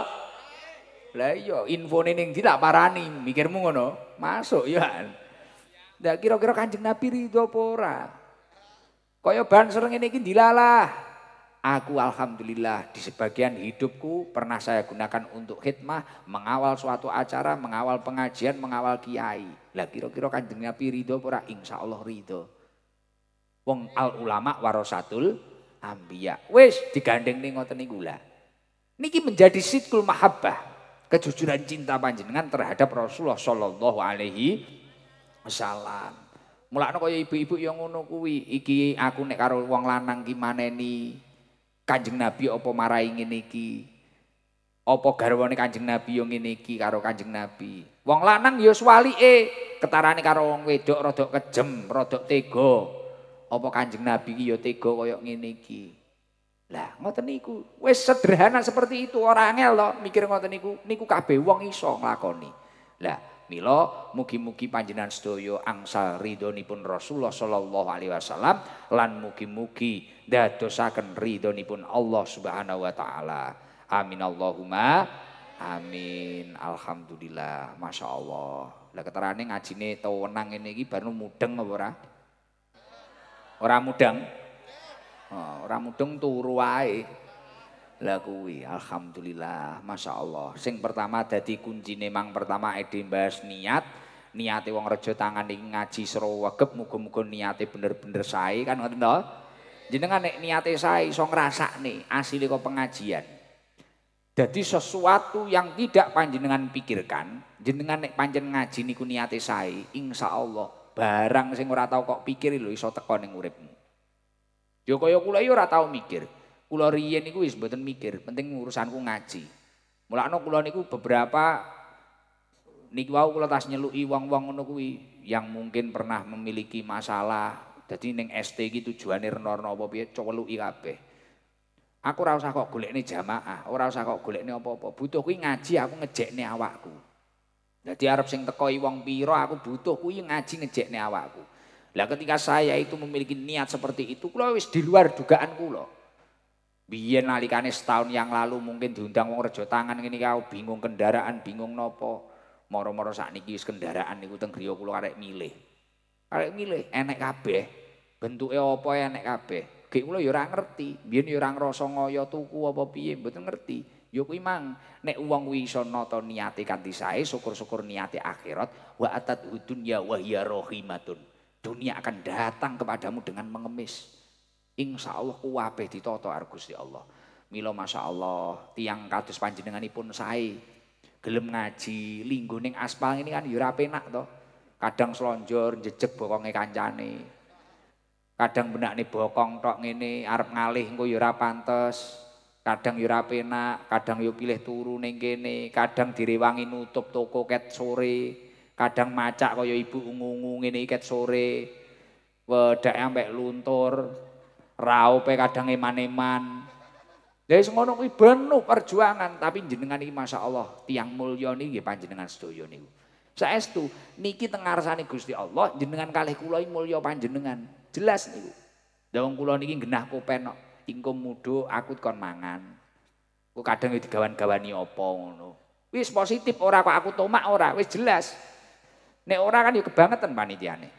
lah iya info neng di tak mikirmu ngono masuk ya ndak kira-kira kanjeng Nabi ridho ora kaya banser ngene iki dilalah Aku alhamdulillah di sebagian hidupku pernah saya gunakan untuk khidmah, mengawal suatu acara, mengawal pengajian, mengawal kiai. Lah kira-kira kanjeng Nabi ridho ora insya Allah ridho. Wong al ulama warosatul ambiya. Wes digandeng nih ngoten niku lah. Niki menjadi sitkul mahabbah. Kejujuran cinta panjenengan terhadap Rasulullah Shallallahu Alaihi Wasallam. Mulakno kaya ibu-ibu yang ngono kuwi, iki aku nek karo wong lanang gimana nih? Kanjeng Nabi apa marahi ngene iki? Apa garwane Kanjeng Nabi yo ngene iki karo Kanjeng Nabi? Wong lanang ya swalike, ketarane karo wong wedok rada kejem, rada tega. Apa Kanjeng Nabi iki ya tega kaya ngene iki? Lah, ngoten niku. Wis sederhana seperti itu ora angel to mikir ngoten niku. Niku kabeh wong iso nglakoni. Lah, Milo, mugi-mugi panjenengan sedaya angsal ridhonipun Rasulullah sallallahu alaihi wasallam lan mugi-mugi dadosaken ridhonipun Allah Subhanahu wa taala. Amin Allahumma amin. Alhamdulillah, Masya Allah. Lah keterane ngajine tawenang ngene iki bar mudeng apa ora? Ora mudeng. Oh, ora mudeng turu wae lakuwi alhamdulillah, Masya Allah. Sing pertama jadi kunci memang pertama edi bahas niat. niati wong rejo tangan ini ngaji seru wegep muka muka niati bener-bener sae kan ngoten to. Jenengan nek saya sae rasa nih asli kok pengajian. Jadi sesuatu yang tidak panjenengan pikirkan, jenengan nek panjen ngaji niku niate sae, Allah barang sing ora tau kok pikir lho iso teko ning uripmu. Yo ya kaya kula yo ya ora tau mikir, kula riyen niku wis mboten mikir, penting urusanku ngaji. Mulakno kula niku beberapa niku wau kula tas nyeluki wong-wong ngono kuwi yang mungkin pernah memiliki masalah. Jadi neng ST iki tujuane renorno apa piye celuki kabeh. Aku ora usah kok golekne jamaah, ora usah kok golekne apa-apa. Butuh kuwi ngaji aku ngejekne awakku. Jadi arep sing teko wong biro aku butuh kuwi ngaji ngejekne awakku. Lah ketika saya itu memiliki niat seperti itu, kula wis di luar dugaan kula. Biyen nalikane setahun yang lalu mungkin diundang wong rejo tangan ngene kau bingung kendaraan, bingung nopo. Moro-moro sakniki wis kendaraan niku teng griya kula arek milih. Arek milih enek kabeh. Bentuke apa enek kabeh. Gek kula ya ora ngerti, biyen ya ora ngrasa ngaya tuku apa piye, mboten ngerti. Ya kuwi mang nek wong kuwi iso nata niate kanthi sae, syukur-syukur niate akhirat wa atat dunya wa hiya rahimatun. Dunia akan datang kepadamu dengan mengemis. Insya Allah kuwabe ditoto karo Gusti Allah. Milo Masya Allah, tiang kados pun saya. gelem ngaji, linggo ning aspal ini kan yura ya penak to. Kadang selonjor, jecek bokonge kancane. Kadang nih bokong tok ini arep ngalih engko yura ya pantes. Kadang yura ya penak, kadang yo pilih turu ning kene, kadang direwangi nutup toko ket sore, kadang macak koyo ibu ungu-ungu ngene ket sore. Wedake ambek luntur, raupe kadang eman-eman. Jadi ngono kuwi benuh perjuangan tapi jenengan iki Masya Allah tiang mulya niki nggih panjenengan sedaya niku. Saestu niki teng ngarsane Gusti Allah jenengan kalih kula iki mulya panjenengan. Jelas niku. Dawung kula niki genah kopenok ingko mudo aku kon mangan. Ku kadang digawan-gawani apa ngono. Wis positif ora kok aku tomak ora, wis jelas. Nek ora kan ya kebangetan panitiane.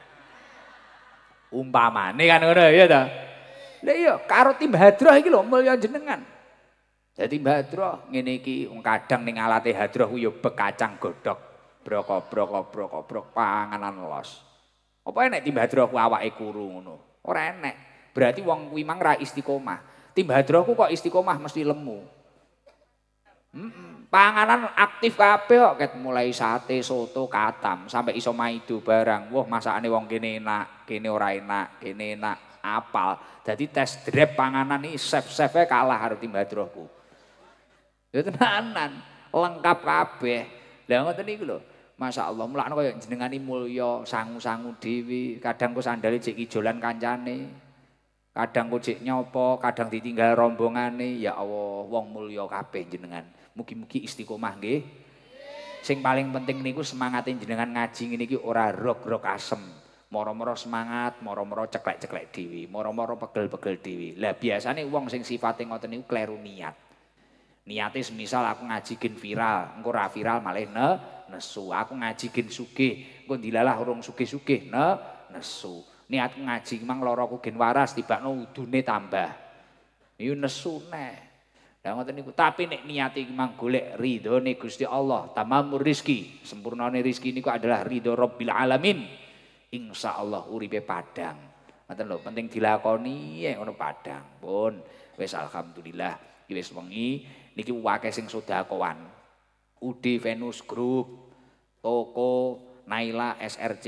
Umpamane kan ora ya ta? Lah iya, karo Timbah Hadroh iki lho mulya jenengan. Dadi Mbah Hadroh ngene iki kadang ning alate Hadroh ku ya bekacang godhok. Brokok-brokok-brokok-brok panganan los. Apa enek Timbah Hadroh ku awake kuru ngono? Ora enek. Berarti wong kuwi mang ra istiqomah. Timbah Hadroh ku kok istiqomah mesti lemu. Hmm, panganan aktif kabeh kok ket mulai sate, soto, katam sampai iso maido barang. Wah, masakane wong kene enak, kene ora enak, kene enak apal. Jadi tes drep panganan ini chef-chefnya kalah harus timbal drohku. Ya tenanan, lengkap kabeh. Lah ngoten niku lho. Masya Allah, mulakno dengan jenengani mulya, sangu-sangu dewi, kadang kok sandali jek ijolan kancane, kadang kok jek nyopo, kadang ditinggal rombongane, ya Allah, wong mulya kabeh jenengan. Mugi-mugi istiqomah nggih. Sing paling penting niku semangatin jenengan ngaji ngene iki ora rok-rok asem moro-moro semangat, moro-moro ceklek-ceklek dewi, moro-moro pegel-pegel dewi. Lah biasanya uang sing sifatnya ngoten niku kleru niat. Niatnya semisal aku ngajikin viral, engkau ra viral malah ne nesu. Aku ngajikin suge, engkau dilalah urung suge-suge, ne nesu. Niat ngaji mang lorok aku gen waras tiba-tiba udune tambah. Iku nesu ne Lah ngoten niku. Tapi nek niati mang golek nih Gusti Allah, tamamur rizki, sempurna nih rizki ini adalah ridho Rabbil alamin. Insyaallah, Allah uripe padang. Ngeten lho, penting dilakoni ya eh, ngono padang. Pun wis alhamdulillah wis wengi niki wake sing sodakoan. UD Venus Group, Toko Naila SRC,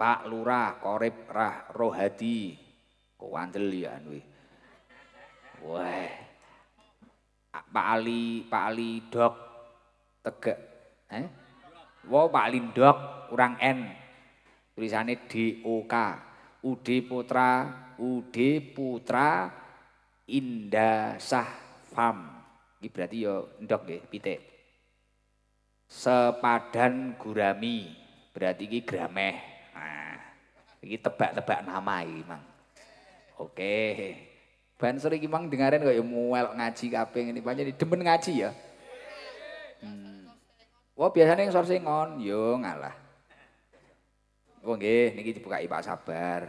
Pak Lurah Korib Rah Rohadi. Kuwandel ya anwi. Wah. Pak Ali, Pak Ali Dok Tegak. Eh? Wo Pak Lindok kurang N. tulisannya DOK UD Putra UD Putra Sah Fam. ini berarti yo ya ndok ya pitik sepadan gurami berarti ini grameh nah ini tebak-tebak nama ini mang oke sering ini mang dengarin kaya muel ngaji kape ini panjang demen ngaji ya hmm. Wah biasanya yang sorsingon, yo ngalah. Oh nggih, niki dibuka Pak Sabar.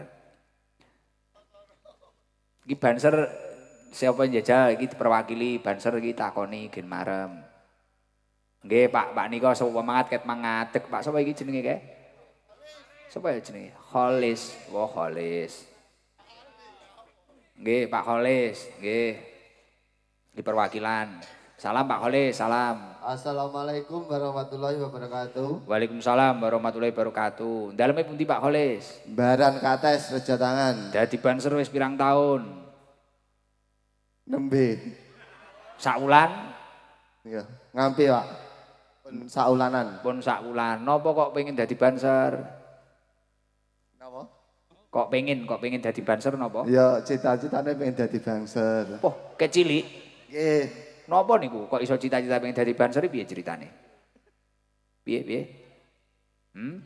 Iki banser siapa yang jajal iki perwakili banser iki takoni gen marem. Nggih Pak, Pak niko, sapa mangat ket mangatek Pak sapa iki jenenge kae? Sapa ya jenenge? Holis, Wah, oh, Holis. Nggih, Pak Holis, nggih. Di perwakilan. Salam Pak Khole, salam. Assalamualaikum warahmatullahi wabarakatuh. Waalaikumsalam warahmatullahi wabarakatuh. Dalamnya pun Pak Holis. Baran kates reja tangan. Jadi banser wis pirang tahun? Nembe. Saulan? Iya, ngampi Pak. Pun saulanan. Pun sakulan. Napa kok pengen jadi banser? Nopo? Kok pengen, kok pengen jadi banser nopo? Ya, cita citanya pengen jadi banser. Oh kecilik. Yeah. Nopo niku kok iso cita-cita pengen dadi biar piye ceritane? biar biar. Hmm?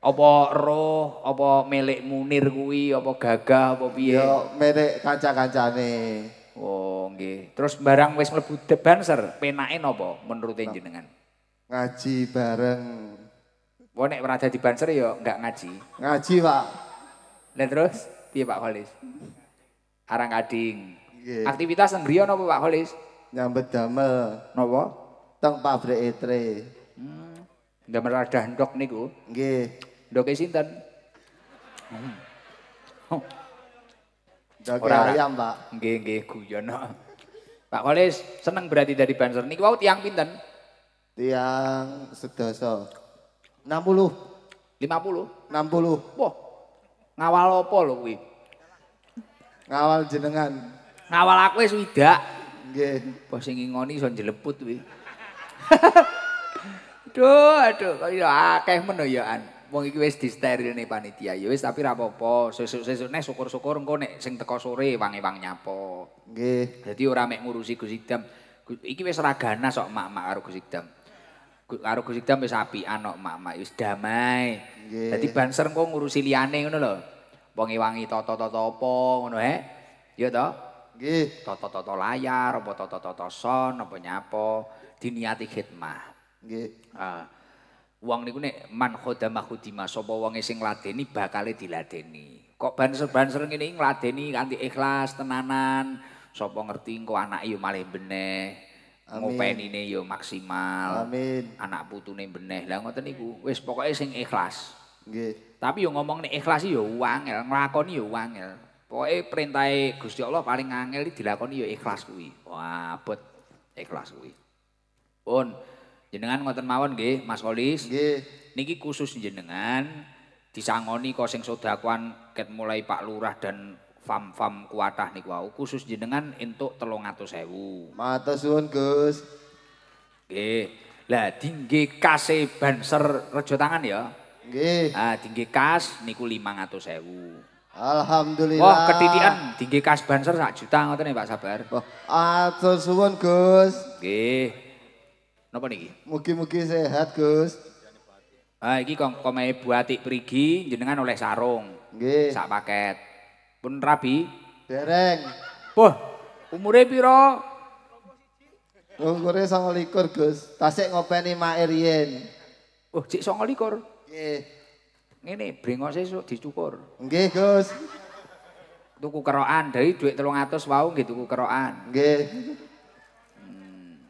Apa roh, apa melek Munir kuwi, apa gagah, apa piye? Yo melek kanca-kancane. Oh, nggih. Terus barang wis mlebu Banser, penake napa menurut jenengan? Ngaji bareng. Wah nek ora dadi Banser ya enggak ngaji. Ngaji, Pak. Lah terus piye Pak Kholis? Arang kading. Aktivitas yang griya napa Pak holis Nyambet damel. Napa? Teng pabrik etre. Hmm. Damel radah dok niku. Nggih. Ndoke sinten? Hmm. Oh. Ndoke ayam, Pak. Nggih, nggih, guyon. Pak Kholis seneng berarti dari Banser. Niku wau tiang pinten? Tiang sedasa. 60. 50? 60. Wah. Ngawal opo lho kuwi? Ngawal jenengan. ngawal aku wis widak. Nggih. Bos sing ngoni iso njeleput kuwi. aduh, aduh, kok ya akeh men ya an. Wong iki wis disterilne panitia. Ya wis tapi ora apa Sesuk-sesuk syukur-syukur engko nek sing teko sore wangi wang nyapo. Nggih. Dadi ora mek ngurusi Gus Idam. Iki wis ragana sok mak-mak karo Gus Idam. Karo Gus Idam wis apian kok mak-mak wis damai. Nggih. Dadi banser engko ngurusi liyane ngono lho. Wong wangi toto-toto apa ngono he? Ya, toh? Nggih, tata-tata layar apa tata-tata son apa nyapa diniati khidmah. Nggih. Ah. Wong niku nek man khodama khudima sapa wonge sing ladeni bakale diladeni. Kok banser-banser ngene iki ngladeni kanthi ikhlas tenanan. Sapa ngerti engko anak yo malih beneh. Ngopenine yo maksimal. Amin. Anak putune beneh. Lah ngoten niku wis pokoke sing ikhlas. Nggih. Tapi yo ngomong nek ikhlas yo uangel, nglakoni yo uangel. Pokoke perintahe Gusti Allah paling angel dilakukan ya ikhlas kuwi. Wah, bet ikhlas kuwi. Pun jenengan ngoten mawon nggih, Mas Kolis. Nggih. Niki khusus jenengan disangoni kok sing sedakuan ket mulai Pak Lurah dan fam-fam kuatah niku wau khusus jenengan entuk 300.000. Matur suwun, Gus. Nggih. Lah tinggi kase banser rejo tangan ya. Nggih. Ah tinggi kas niku 500.000. Alhamdulillah. Wah, ketitian tinggi kas banser sak juta ngoten Pak Sabar. Wah, atur suwun Gus. Nggih. Napa niki? Mugi-mugi sehat Gus. Ah, iki kong komai buati perigi jenengan oleh sarung. Nggih. Sak paket. Pun rabi. Dereng. Wah, umure piro? Umure sama Gus. Tasik ngopeni Mak Wah Oh, cik sama likur? Nggih. Ngene, brengos sesuk dicukur. Nggih, Gus. Tuku kerokan dari duit telung atas wau nggih tuku kerokan. Nggih. Hmm.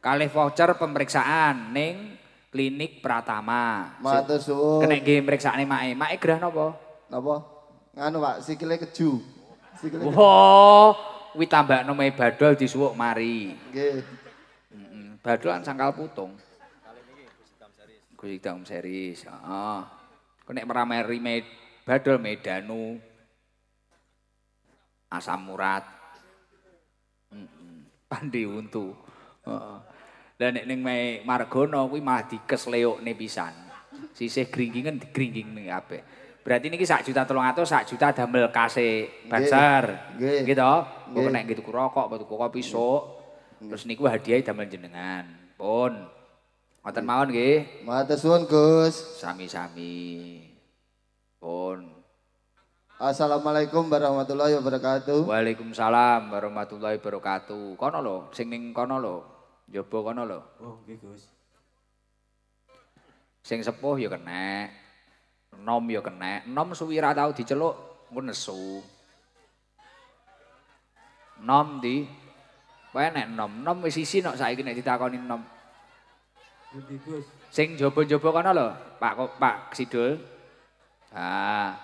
Kalih voucher pemeriksaan ning klinik Pratama. Matur suwun. Kenek nggih mriksane mak e. Mak e gerah napa? Napa? Nganu Pak, sikile keju. Sikile. Wo, kuwi tambakno me badol disuwuk mari. Nggih. Heeh. Badolan sangkal putung. Gus Idam series. Ah. Kok merameri med, badal medanu asam murat, Pandi untu. Heeh. Ah. Lah nek ning Margono kuwi malah dikesleokne pisan. Sisih gringgingen digringging ning ape. Berarti ini sak juta tolong atau sak juta damel kase besar, Gitu. Kok nek gitu rokok, batu kopi sok. Terus niku hadiah damel jenengan. Pun. Mboten mawon nggih. Matur suwun, Gus. Sami-sami. Pun. Assalamualaikum warahmatullahi wabarakatuh. Waalaikumsalam warahmatullahi wabarakatuh. Kono lho, sing ning kono lho. Njaba kono lho. Oh, nggih, Gus. Sing sepuh ya kenek. Nom ya kenek. Nom suwi ra tau diceluk, ngko nesu. Nom di Wae nek nom, nom wis isi nok saiki nek ditakoni nom. Sing jopo-jopo kono lho, Pak Pak Sidul. Ah.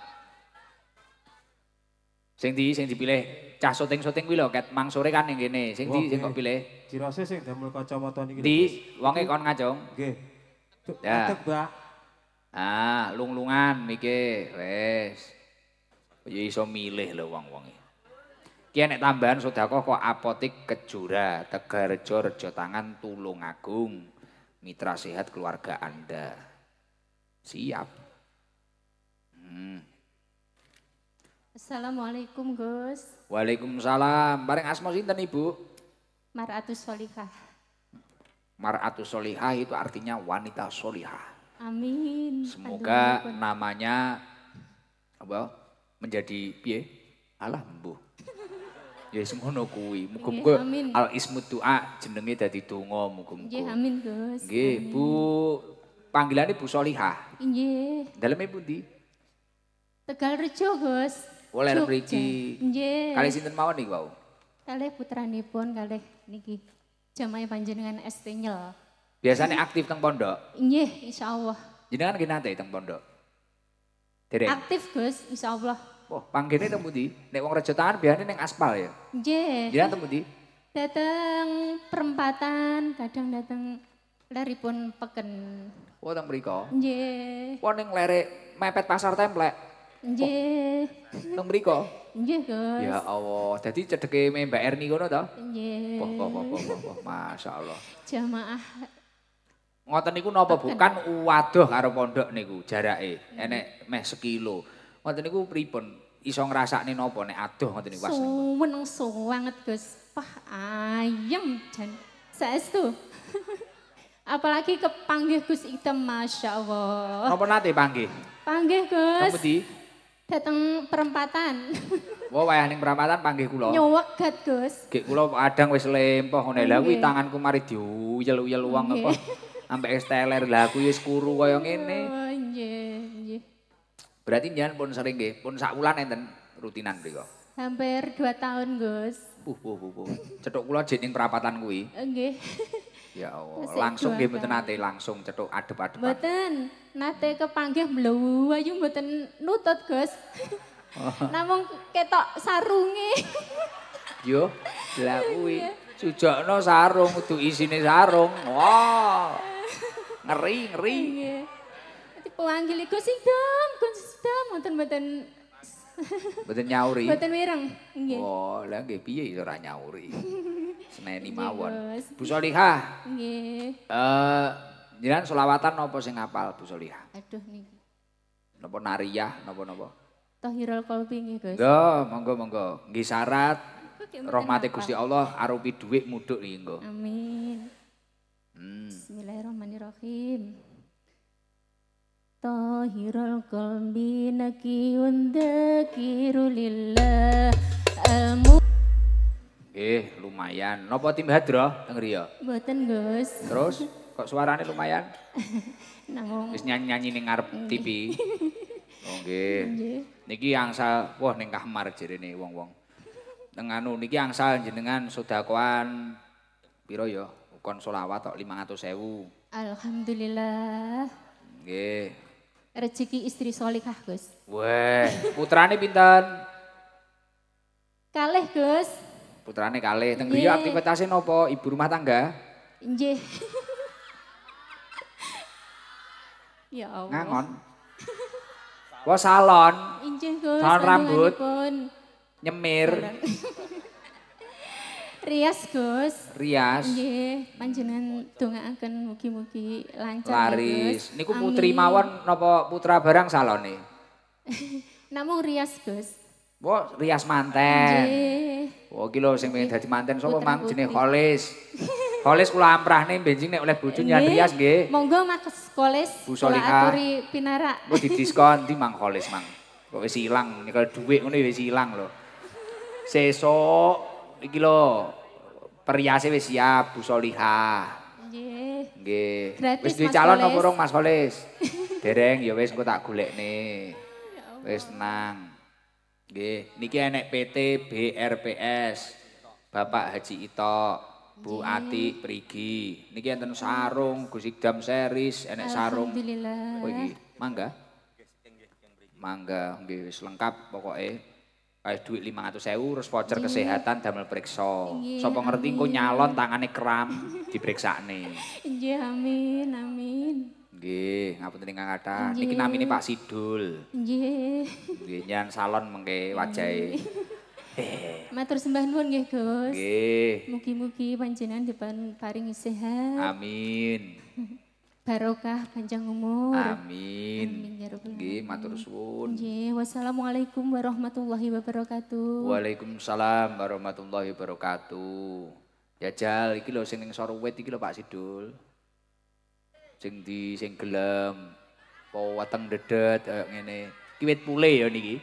Sing di sing dipilih cah syuting-syuting kuwi lho ket mang sore kan ning gini, Sing di sing kok pilih? Cirose sing damel kacamata niki. Di wonge kon ngajong. Nggih. Ya. Mbak. Ah, lung-lungan mikir, wes. Ya so milih lho wong wong Kian nek tambahan sedekah kok apotik kejura, tegar Rejo Tangan agung mitra sehat keluarga Anda. Siap. Hmm. Assalamualaikum Gus. Waalaikumsalam. Bareng asma sinten Ibu? Mar'atus solihah. Mar'atus solihah itu artinya wanita solihah. Amin. Semoga Aduh, namanya apa menjadi pie. Alhamdulillah. Ya semua ngono kuwi. Muga-muga al ismu doa jenenge dadi tungo muga-muga. Nggih amin Gus. Nggih Bu panggilannya Bu Iya. Dalamnya bu di? Tegal Rejo Gus. Oleh oh, Riji. Iya. Kali sinten mawon niku wau? Kalih pun kali niki Jamai panjenengan ST Nyel. Biasanya aktif teng pondok? insya Allah. Jenengan gini nanti teng pondok? Tidak. Aktif Gus, Allah. Wah, panggilnya itu di, nek wong rejo tangan biasanya neng aspal ya. Nggih. Iya itu di. Datang perempatan, kadang datang lari pun peken. Oh, teng Beriko. Nggih. Wah, neng lere mepet pasar templek. Nggih. Teng Beriko. Nggih, Gus. Ya Allah, jadi cedeke me Mbak Erni ngono tau. Nggih. Wah, wah, wah, wah, wah, Allah. Jamaah Ngoten niku napa bukan waduh karo pondok niku jarake, enek meh sekilo. Ngoten niku pripun? Iso ngrasakne napa nek adoh ngoten niku wasnipun? Suwen suwanget Gus. Wah ayem jan. Saestu. Apalagi kepanggih Gus Item, Masya Allah. Napa nate panggih? Panggih Gus. di? Datang perempatan. Wah wayah ning perempatan panggih kula. Nyuwek gat Gus. Gek kula wis lempoh Nih lah, wih tanganku mari diuyel-uyel uang apa. Ambek es teler lha aku kuru kaya ngene. Berarti jangan pun sering gak, pun sak enten rutinan kok Hampir dua tahun, Gus. Uh, uh, uh, uh. Cetuk kula jening perapatan gue enggak eh, Ya Allah, langsung gue mboten nate langsung cetuk adep-adepan. Mboten, nate kepanggih mlewu ayu mboten nutut, Gus. Oh. namun ketok sarunge. Yo, lha iya. kuwi. Sujokno sarung kudu isine sarung. Wow. Ngeri, ngeri. Dadi pewanggil iku sing pun sedang mboten mboten mboten nyauri. Mboten wireng. Nggih. Oh, lah nggih piye ya ora nyauri. Seneni mawon. Bu Solihah. Nggih. Eh, jenengan selawatan napa sing ngapal Bu Solihah? Aduh niki. Napa nariyah napa-napa? Tahirul Qalbi nggih, Gus. Yo, monggo monggo. Nggih syarat rahmate Gusti Allah arupi dhuwit muduk nggih, Amin. Hmm. Bismillahirrahmanirrahim. طاهر القلب نكي Eh, lumayan. Napa tim hadra teng riya? Mboten, Gus. Terus kok suaranya lumayan? Nanggung. Wis nyanyi-nyanyi ning ngarep TV. Oh nggih. Niki angsal wah ning kamar jerene wong-wong. Teng anu niki angsal jenengan sedakoan piro ya? Kon selawat tok 500.000. Alhamdulillah. Nggih rezeki istri solikah Gus. Weh, putrane pinten? Kalih Gus. Putrane kalih. Teng griya aktivitasnya nopo? Ibu rumah tangga? Nggih. ya Allah. Ngangon. Wah salon. Injih Gus. Salon rambut. Nyemir. Rias Gus. Rias. Nggih, panjenengan dongaaken mugi-mugi lancar. Laris. Ya, Niku putri mawon napa putra barang salone? Namung Rias Gus. Wo, Rias manten. Nggih. Wo, oh, iki lho sing pengen dadi manten sapa mang jenenge Kholis. Kholis kula amprahne benjing nek oleh bojo nyan Rias nggih. Monggo makes Kholis. Bu Solika. Aturi pinarak. Wo di diskon di mang Kholis mang. Kok wis ilang, nek duit ngene wis ilang lho. Sesok iki lho perhiase wis siap Bu Solihah. Nggih. Nggih. Wis duwe calon apa Mas Kholis? Dereng ya wis engko tak golekne. Wis tenang. Nggih, niki enek PT BRPS. Bapak Haji Ito, Bu Atik Ati Prigi. Niki enten sarung Gus Idam series, enek sarung. Alhamdulillah. Oh, mangga. Mangga, nggih wis lengkap pokoknya. eh, duit lima ratus sewu, terus voucher Ingin. kesehatan, damel periksa. Sopo ngerti kok nyalon tangannya kram, diperiksa nih. amin, amin. Gih, nggak penting nggak ada. Niki nami ini Pak Sidul. Gih, jangan salon mengke wajah. Eh. Matur sembah nuwun nggih, Gus. Nggih. Mugi-mugi panjenengan dipun paringi sehat. Amin. barokah panjang umur. Amin. Amin ya matur suwun. wassalamualaikum warahmatullahi wabarakatuh. Waalaikumsalam warahmatullahi wabarakatuh. Ya jal iki lho sing ning sorowet iki lho Pak Sidul. Sing di sing gelem po wateng dedet kaya eh, ngene. Iki wit pule ya niki.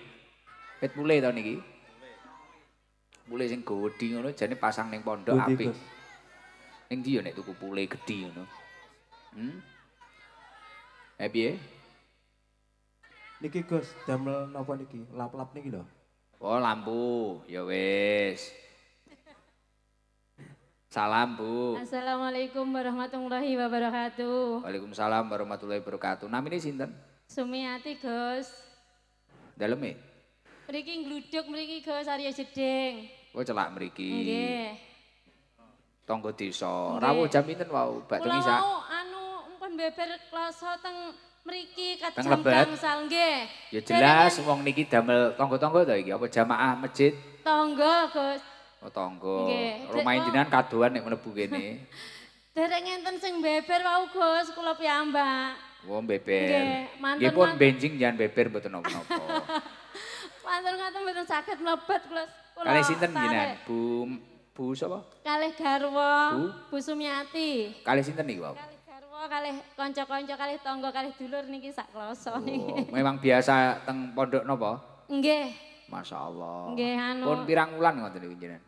Wit pule to niki. Pule sing godi ngono jane pasang ning pondok apik. Ning ndi ya nek tuku pule gedhi ngono. Hmm? Eh piye? Niki Gus, damel napa niki? Lap-lap niki lho. Oh, lampu. Ya wis. Salam, Bu. Assalamualaikum warahmatullahi wabarakatuh. Waalaikumsalam warahmatullahi wabarakatuh. ini sinten? Sumiati, Gus. Daleme? Mriki ngluduk mriki, Gus, Arya Jeding. Oh, celak mriki. Nggih. Tangga so. Rawuh jam pinten wau? Bak teng beber kloso teng mriki kacang bangsal nggih. Ya jelas Dari, wong niki damel tangga-tangga to iki apa jamaah masjid? Tangga, Gus. Oh, tangga. Rumah jenengan kadoan nek mlebu kene. Dereng ngenten sing beber wau, Gus, kula piyambak. oh, beber. Nggih, pun benjing jangan beber mboten napa-napa. Mantur ngaten mboten saged mlebet, Gus. Kalih sinten jenengan? Bu Bu sapa? Kalih garwa Bu, Bu Sumiati. Kalih sinten iki, Pak? Kali... kalih kanca-kanca kalih tangga kalih dulur niki sak kloso oh, niki. memang biasa teng pondok napa? Nggih. Masyaallah. Nggih anu. Pun pirang wulan ngoten niku jenengan?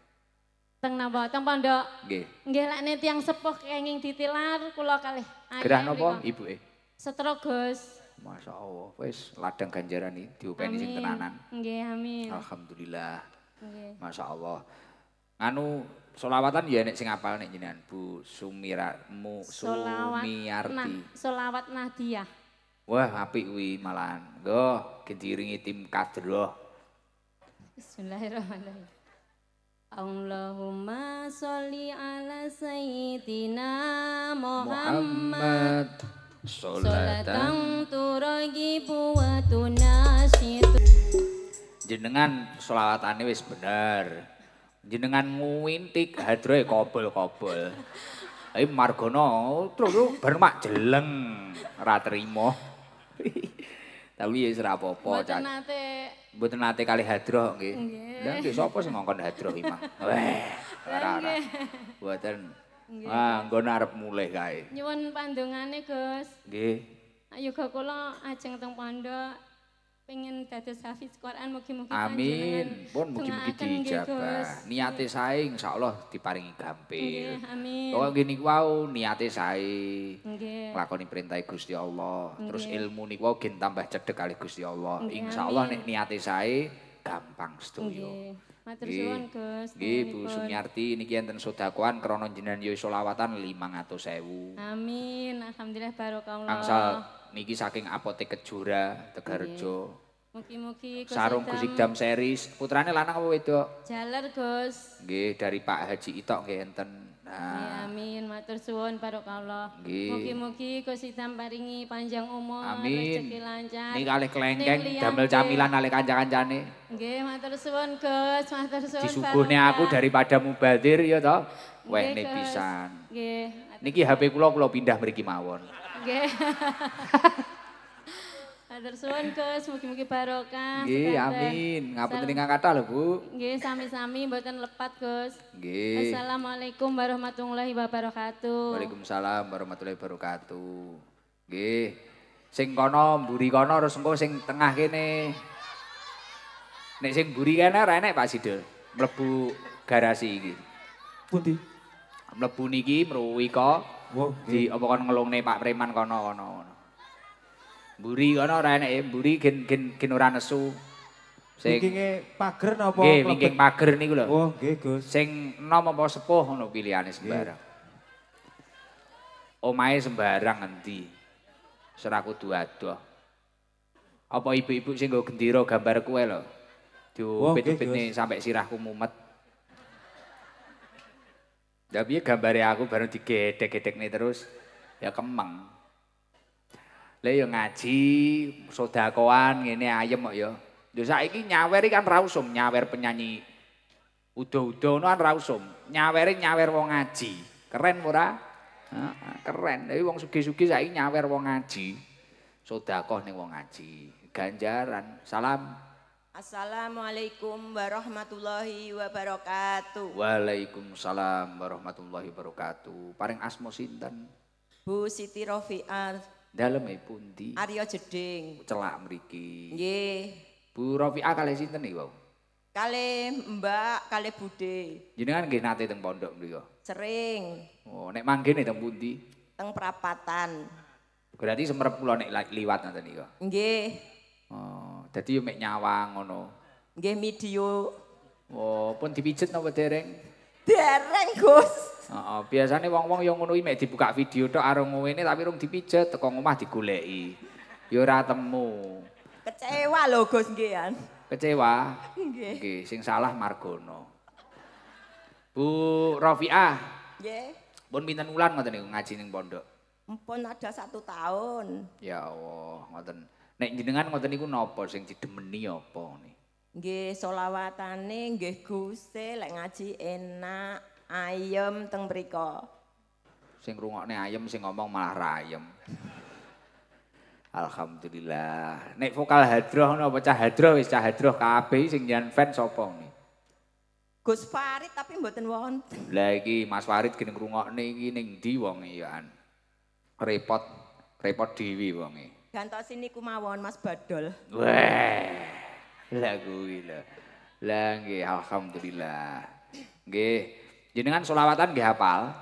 Teng napa? Teng pondok. Nggih. Nggih lak nek tiyang sepuh kenging ditilar kula kalih. Gerah napa ibuke? Setrogos. Masyaallah. Wis ladang ganjaran iki diopeni sing tenanan. Nggih, amin. Alhamdulillah. Nggih. Masyaallah. Anu Solawatan ya nek sing apal nek jenengan Bu Sumira Mu Sumiarti. Nah, solawat Nadia. Wah, apik kuwi malahan. Nggo diiringi tim kadro. Bismillahirrahmanirrahim. Allahumma sholli ala sayyidina Muhammad. Salatan turagi wa tunasitu. Jenengan solawatannya wis bener. jenengan nguintik hadroe kobol-kobol. Ayo margono, terus lu bermak jeleng, ratrimo. Tapi ya serah apa-apa. Buat nate. Buat nate kali hadroh, nge. Nge. Nge, sopo sih ngongkon hadroh mah, Weh, rara. Buat Wah, gue narap mulai kaya. Nyewon pandungannya, Gus. Nge. Ayo gak kulo ajeng tong pondok, pengen dados hafiz Quran mugi-mugi Amin. Pun mugi-mugi dijabah. Niate sae insyaallah diparingi gampil. amin. Kok ngene niku wau niate sae. Nggih. Lakoni perintah Gusti Allah. Terus ilmu niku wau gen tambah cedhek kali Gusti Allah. Insyaallah nek niate sae gampang sedoyo. Matur suwun, Gus. Nggih, Bu Sumiyarti niki enten sedakuan krana jenengan ya iso lawatan 500.000. Amin. Alhamdulillah barokah Allah. niki saking apotek Kejora Tegarjo. Mugi-mugi Sarung Gus jam series. Putrane lanang apa wedok? Jaler Gus. Nggih dari Pak Haji Itok nggih enten. Nah. Ya, amin, matur suwun barokallah. Mugi-mugi Gus Idam paringi panjang umur, amin. rezeki lancar. Niki kalih kelengkeng damel camilan kalih kanca-kancane. Nggih, matur suwun Gus, matur suwun. Disuguhne aku daripada mubadir ya toh. Wene pisan. Nggih. Niki HP kula kula pindah mriki mawon. Nggih. Matur suwun Gus, mugi-mugi barokah. Nggih, amin. Ngapunten ingkang kata lho, Bu. Nggih, sami-sami mboten lepat, Gus. Nggih. Assalamualaikum warahmatullahi wabarakatuh. Waalaikumsalam warahmatullahi wabarakatuh. Nggih. Sing kono mburi kono terus engko sing tengah kene. Nek sing mburi kene ora enek Pak Sidul. Mlebu garasi iki. Pundi? Mlebu niki mruwi kok. di hmm. apa kon ngelungne Pak Preman kono kono kono. Buri kono ora enek buri gen gen gen ora nesu. Sing kinge pager napa? Nggih, wingking pager niku lho. Oh, nggih, Gus. Sing enom apa sepuh ngono pilihane sembarang. Omahe sembarang endi? Serah kudu adoh. Apa ibu-ibu sing nggo gendira gambar kue lho. Oh, Diupit-upitne sampe sirahku mumet. Tapi gambare aku bareng digedek-gedek nih terus ya kemeng. Lah ya ngaji, sedakoan ngene ayem kok ya. Yo saiki nyaweri kan rausum, nyawer penyanyi. Udo-udo ngono kan rausum, nyawer nyawer wong ngaji. Keren ora? keren. Tapi wong sugi-sugi saiki nyawer wong ngaji. Sedakoh ning wong ngaji. Ganjaran. Salam. Assalamualaikum warahmatullahi wabarakatuh. Waalaikumsalam warahmatullahi wabarakatuh. Paring asmo sinten? Bu Siti Rofi'ah. Daleme pundi? Aryo Jeding. Celak meriki. Nggih. Bu Rofi'ah kalih sinten bang. Kali Mbak, kali Bude. Jadi kan gini nate teng pondok beliau. Sering. Oh, nek nih teng bundi. Teng perapatan. Berarti semerap pulau nek liwat nanti nih Nggih. Oh, dadi yo mek nyawang ngono. Nggih midio. Oh, pun dipijet napa dereng? Dereng, Gus. Heeh, oh, biasane wong-wong yo ngono iki mek dibuka video tok arung ngene tapi rung dipijet teko omah digoleki. Yo ora temu. Kecewa lho Gus nggihan. Kecewa? Nggih. Nggih, sing salah margono. Bu Rafiah. Nggih. Pun pinten wulan ngoten niku ngaji ning pondok? Mpun ada satu tahun. Ya Allah, ngoten. Oh, Nek jenengan ngoten niku nopo sing didemeni apa nih? Nggih selawatane nggih Gusti lek ngaji enak, ayem teng mriko. Sing rungokne ayem sing ngomong malah rayem. Alhamdulillah. Nek vokal hadroh napa cah hadroh wis cah hadroh kabeh sing nyen fans sapa nih? Gus Farid tapi mboten wonten. Lah iki Mas Farid gini rungok iki ning ndi wong ya an. Repot, repot wong wonge gantok sini Kumawan Mas Badol. Wah. Lagu gila. Lah nggih alhamdulillah. Nggih. Jenengan selawatan nggih hafal?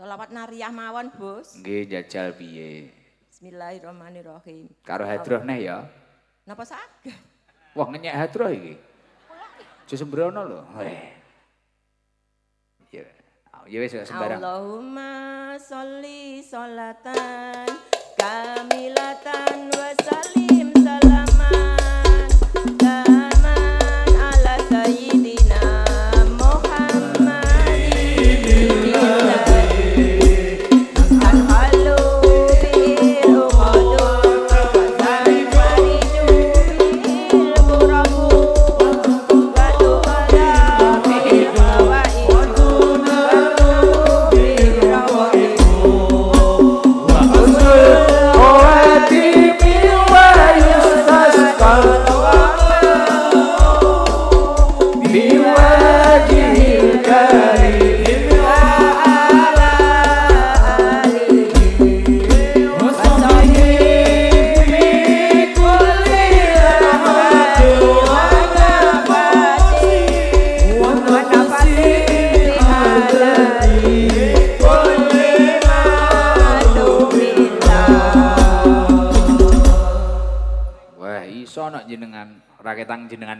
Selawat nariyah mawon, Bos. Nggih jajal piye? Bismillahirrahmanirrahim. Karo hadroh neh ya. Napa saged? Wah ngenyek hadroh iki. Jo sembrono lho. Ya. Ya wis sembarang. Allahumma sholli sholatan kami tak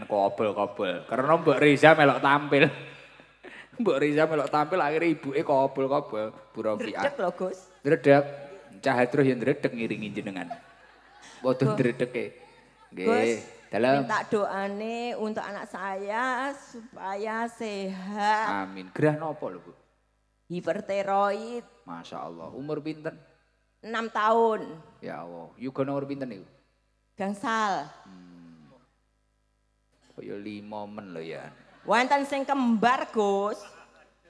kobol-kobol. Karena Mbok Riza melok tampil. Mbok Riza melok tampil akhirnya ibu eh kobol-kobol Bu Rofiah. Dredek loh Gus. Dredeg. Cahaya terus yang dredek ngiringin jenengan. Waduh dredege. Nggih. Dalam minta doa nih untuk anak saya supaya sehat. Amin. Gerah nopo loh Bu? Hipertiroid. Masya Allah. Umur pinter? 6 tahun. Ya Allah. Yuga nomor pinter nih? Gangsal. Hmm. Kaya lima men lo ya. Wonten sing kembar, Gus.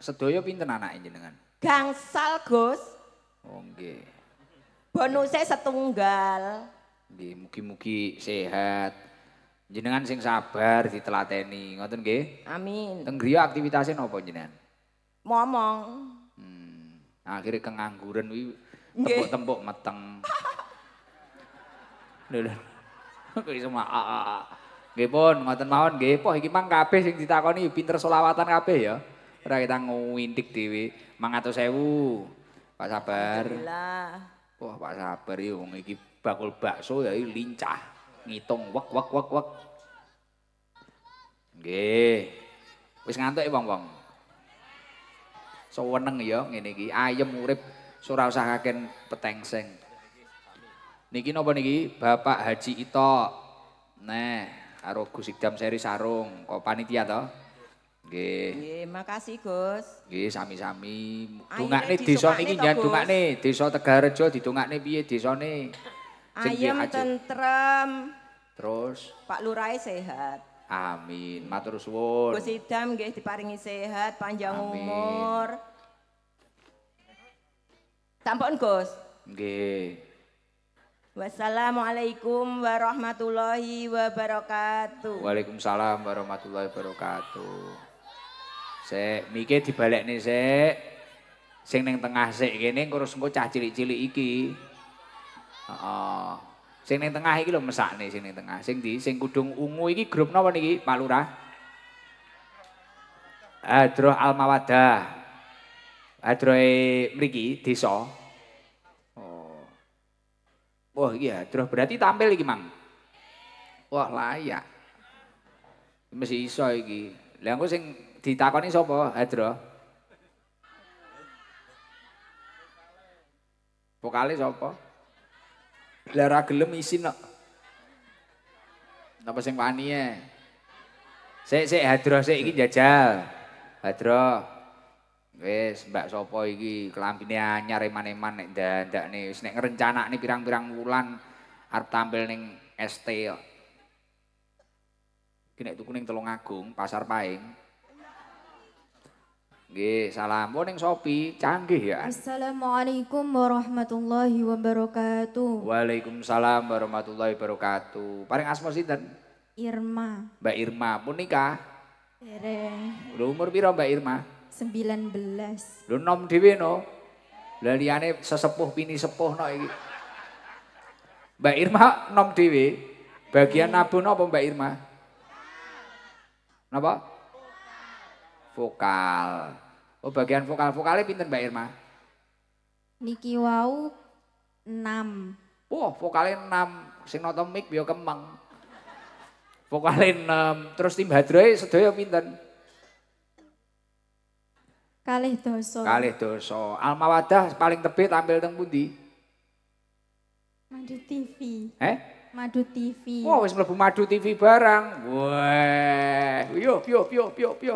Sedaya pinten anake jenengan? Gangsal, Gus. Oh nggih. Bonuse setunggal. Nggih, mugi-mugi sehat. Jenengan sing sabar ditelateni, ngoten nggih? Amin. Teng griya aktivitasine napa jenengan? Momong. Hmm. Akhire kengangguran kuwi tembok-tembok meteng. Lho lho. Kok iso Nggih pun, ngoten mawon nggih. Poh iki mang kabeh sing ditakoni pinter selawatan kape ya. udah kita ngwindik dhewe. sewu, Pak sabar. Alhamdulillah. Wah, Pak sabar ya wong iki bakul bakso ya lincah. Ngitung wak wak wak wak, Nggih. Wis ngantuk e ya, wong-wong. Seweneng ya ngene iki. Ayem urip ora usah kaken petengseng. Niki nopo niki? Bapak Haji Ito. Nah, karo Gus Ikdam seri sarung kok panitia toh nggih nggih makasih Gus nggih sami-sami dungakne desa niki nyen dungakne desa Tegarejo didungakne piye desane ayem tentrem terus Pak Lurah sehat amin matur suwun Gus Ikdam nggih diparingi sehat panjang umur Tampon, Gus nggih Wassalamualaikum warahmatullahi wabarakatuh. Waalaikumsalam warahmatullahi wabarakatuh. Sik, mike dibalekne sik. Sing ning tengah sik kene kurus engko cah cilik-cilik iki. Heeh. Oh. Sing ning tengah iki lho mesakne sing ning tengah. Sing di sing kudung ungu iki grup napa niki, Pak Lurah? Hadroh Almawadah. Hadroh mriki desa. So. Wah iya, terus berarti tampil iki mang. Wah layak. masih iso iki. Lah engko sing ditakoni sapa, Hadro? Vokale sapa? Lah ora gelem isin kok. Napa sing wani e? Sik sik Hadro sik iki jajal. Hadro. Hadro. Wes mbak Sopo iki kelambine anyar eman-eman nek dandakne wis nek ngrencanakne pirang-pirang wulan arep tampil ning ST. Iki nek tuku ning Telung Agung, Pasar Paing. Nggih, salam ning Sopi, canggih ya. Assalamualaikum warahmatullahi wabarakatuh. Waalaikumsalam warahmatullahi wabarakatuh. Paring asma sinten? Irma. Mbak Irma, pun nikah? Dereng. Umur piro Mbak Irma? 19. Lu nom dhewe no. Lah sesepuh pini sepuh no iki. Mbak Irma nom dhewe. Bagian iya. no apa Mbak Irma? Napa? Vokal. Oh bagian vokal. Vokalnya pinten Mbak Irma? Niki wau 6. Wah, vokalnya 6. Sing noto mic biyo kemeng. Vokalnya 6. Terus tim hadroe sedaya pinten? Kalih dosa. Kalih dosa. Almawadah paling tepi tampil teng pundi? Madu TV. Eh? Madu TV. Wah, oh, wis mlebu madu TV barang. Wah, yo yo yo yo yo.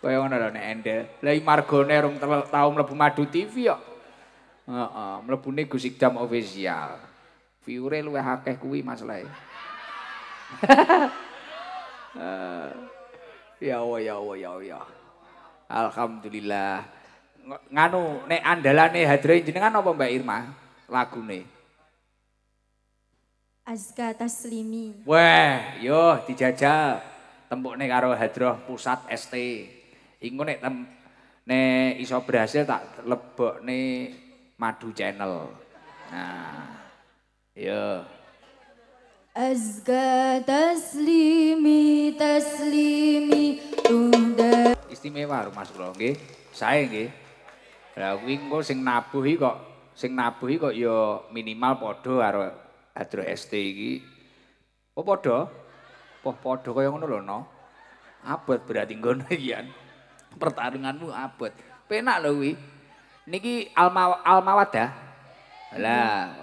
Kaya ngono lho nek endel. Lah margone rum tau mlebu madu TV kok. Heeh, uh -uh, mlebune Gus Ikdam official. view luwih akeh kuwi masalahe. uh, ya Allah, ya Allah, ya Allah. Alhamdulillah. Nganu, nek andalane hadirin njenengan apa Mbak Irma lagune? Azka Taslimi. Wah, yo dijajal. Tempukne karo Hadroh Pusat ST. Ingu nek nek iso berhasil tak lebokne Madu Channel. Nah. Yo. Azga taslimi taslimi tunda Istimewa rumah sekolah nge Saya nge Lalu ini sing nabuhi kok Sing nabuhi kok ya minimal podo Aro Adro ST iki. Oh podo Oh, podo kok yang ngono no Abot berarti ngono kian Pertarunganmu abot Penak loh wih Niki alma alma lah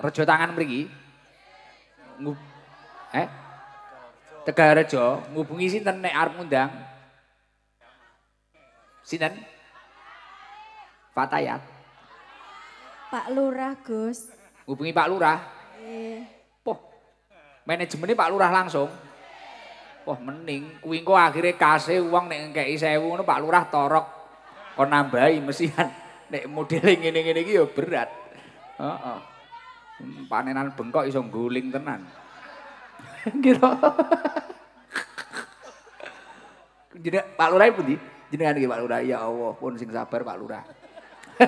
rejo tangan beri Eh? Tegarejo, ngubungi sinten nek arep ngundang? Sinten? Fatayat. Pak Lurah, Gus. Ngubungi Pak Lurah? Iya. Eh. Poh, manajemennya Pak Lurah langsung? Wah, mending. Kuing kok akhirnya kasih uang nek ngekei sewu, Pak Lurah torok. Kok nambahi mesian. Nek modeling ini-ini ini, ya berat. Oh, oh. Panenan bengkok iso guling tenan. gitu. Jadi Pak Lurah pun di, jenengan Pak Lurah, ya Allah pun sing sabar Pak Lurah.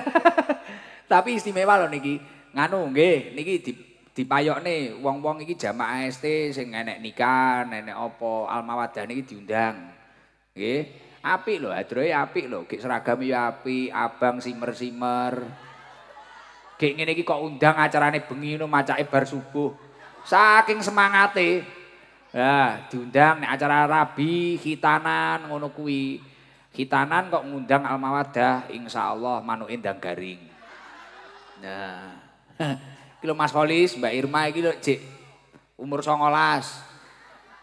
Tapi istimewa loh niki, nganu nggih, niki di dipayok nih, wong-wong iki jamaah ST, sing nenek nikah, nenek opo, almawadah niki diundang. Nggih, apik loh, adroi apik loh, gek seragam ya api, abang simer-simer. Gek ngene iki kok undang acarane bengi ngono macake bar subuh. Saking semangate. Nah, diundang nih acara rabi, khitanan ngono kuwi. Khitanan kok ngundang Almawadah, insya Allah manuin ndang garing. Nah. Kilo Mas Holis, Mbak Irma iki lho cik umur songolas.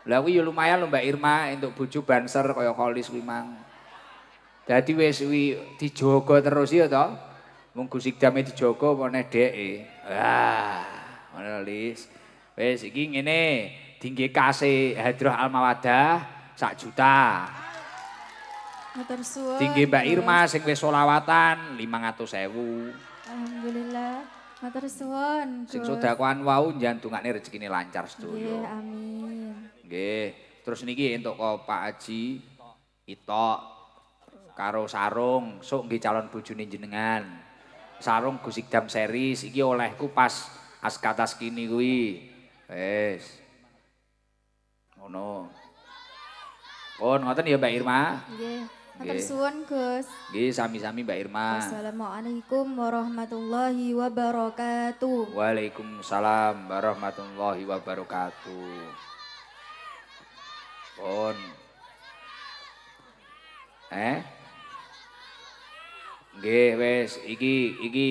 Lah kuwi ya lumayan lho Mbak Irma untuk bojo banser kaya Holis kuwi mang. Dadi wis kuwi dijogo terus ya to. Mung di dijogo meneh dheke. Wah, ngono Wes iki ngene, kasih kase hadroh almawadah sak juta. Matur suwun. Mbak Irma sing wis selawatan 500.000. Alhamdulillah. Matur suwun. Sing sedakuan wau jantungane rezekine lancar sedoyo. Nggih, amin. Nggih. Terus niki entuk Pak Haji Ito karo sarung sok nggih calon bojone jenengan. Sarung Gusikdam series iki olehku pas askatas kini kuwi. Wes. ...ono... Pun ngoten ya Mbak Irma. Nggih. Matur suwun, Gus. Nggih, sami-sami Mbak Irma. Wassalamualaikum warahmatullahi wabarakatuh. Waalaikumsalam warahmatullahi wabarakatuh. Pun. Eh? Nggih, wes iki iki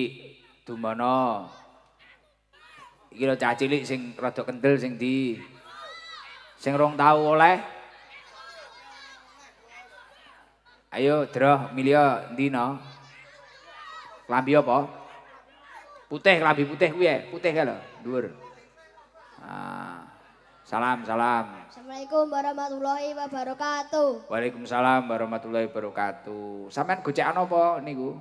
dumana kira cah cilik sing rada kendel sing di sing rong tahu oleh ayo droh milio dino klambi apa putih klambi putih kuwi putih kae lho dhuwur ah, salam salam Assalamualaikum warahmatullahi wabarakatuh. Waalaikumsalam warahmatullahi wabarakatuh. Sampean gocekan apa niku?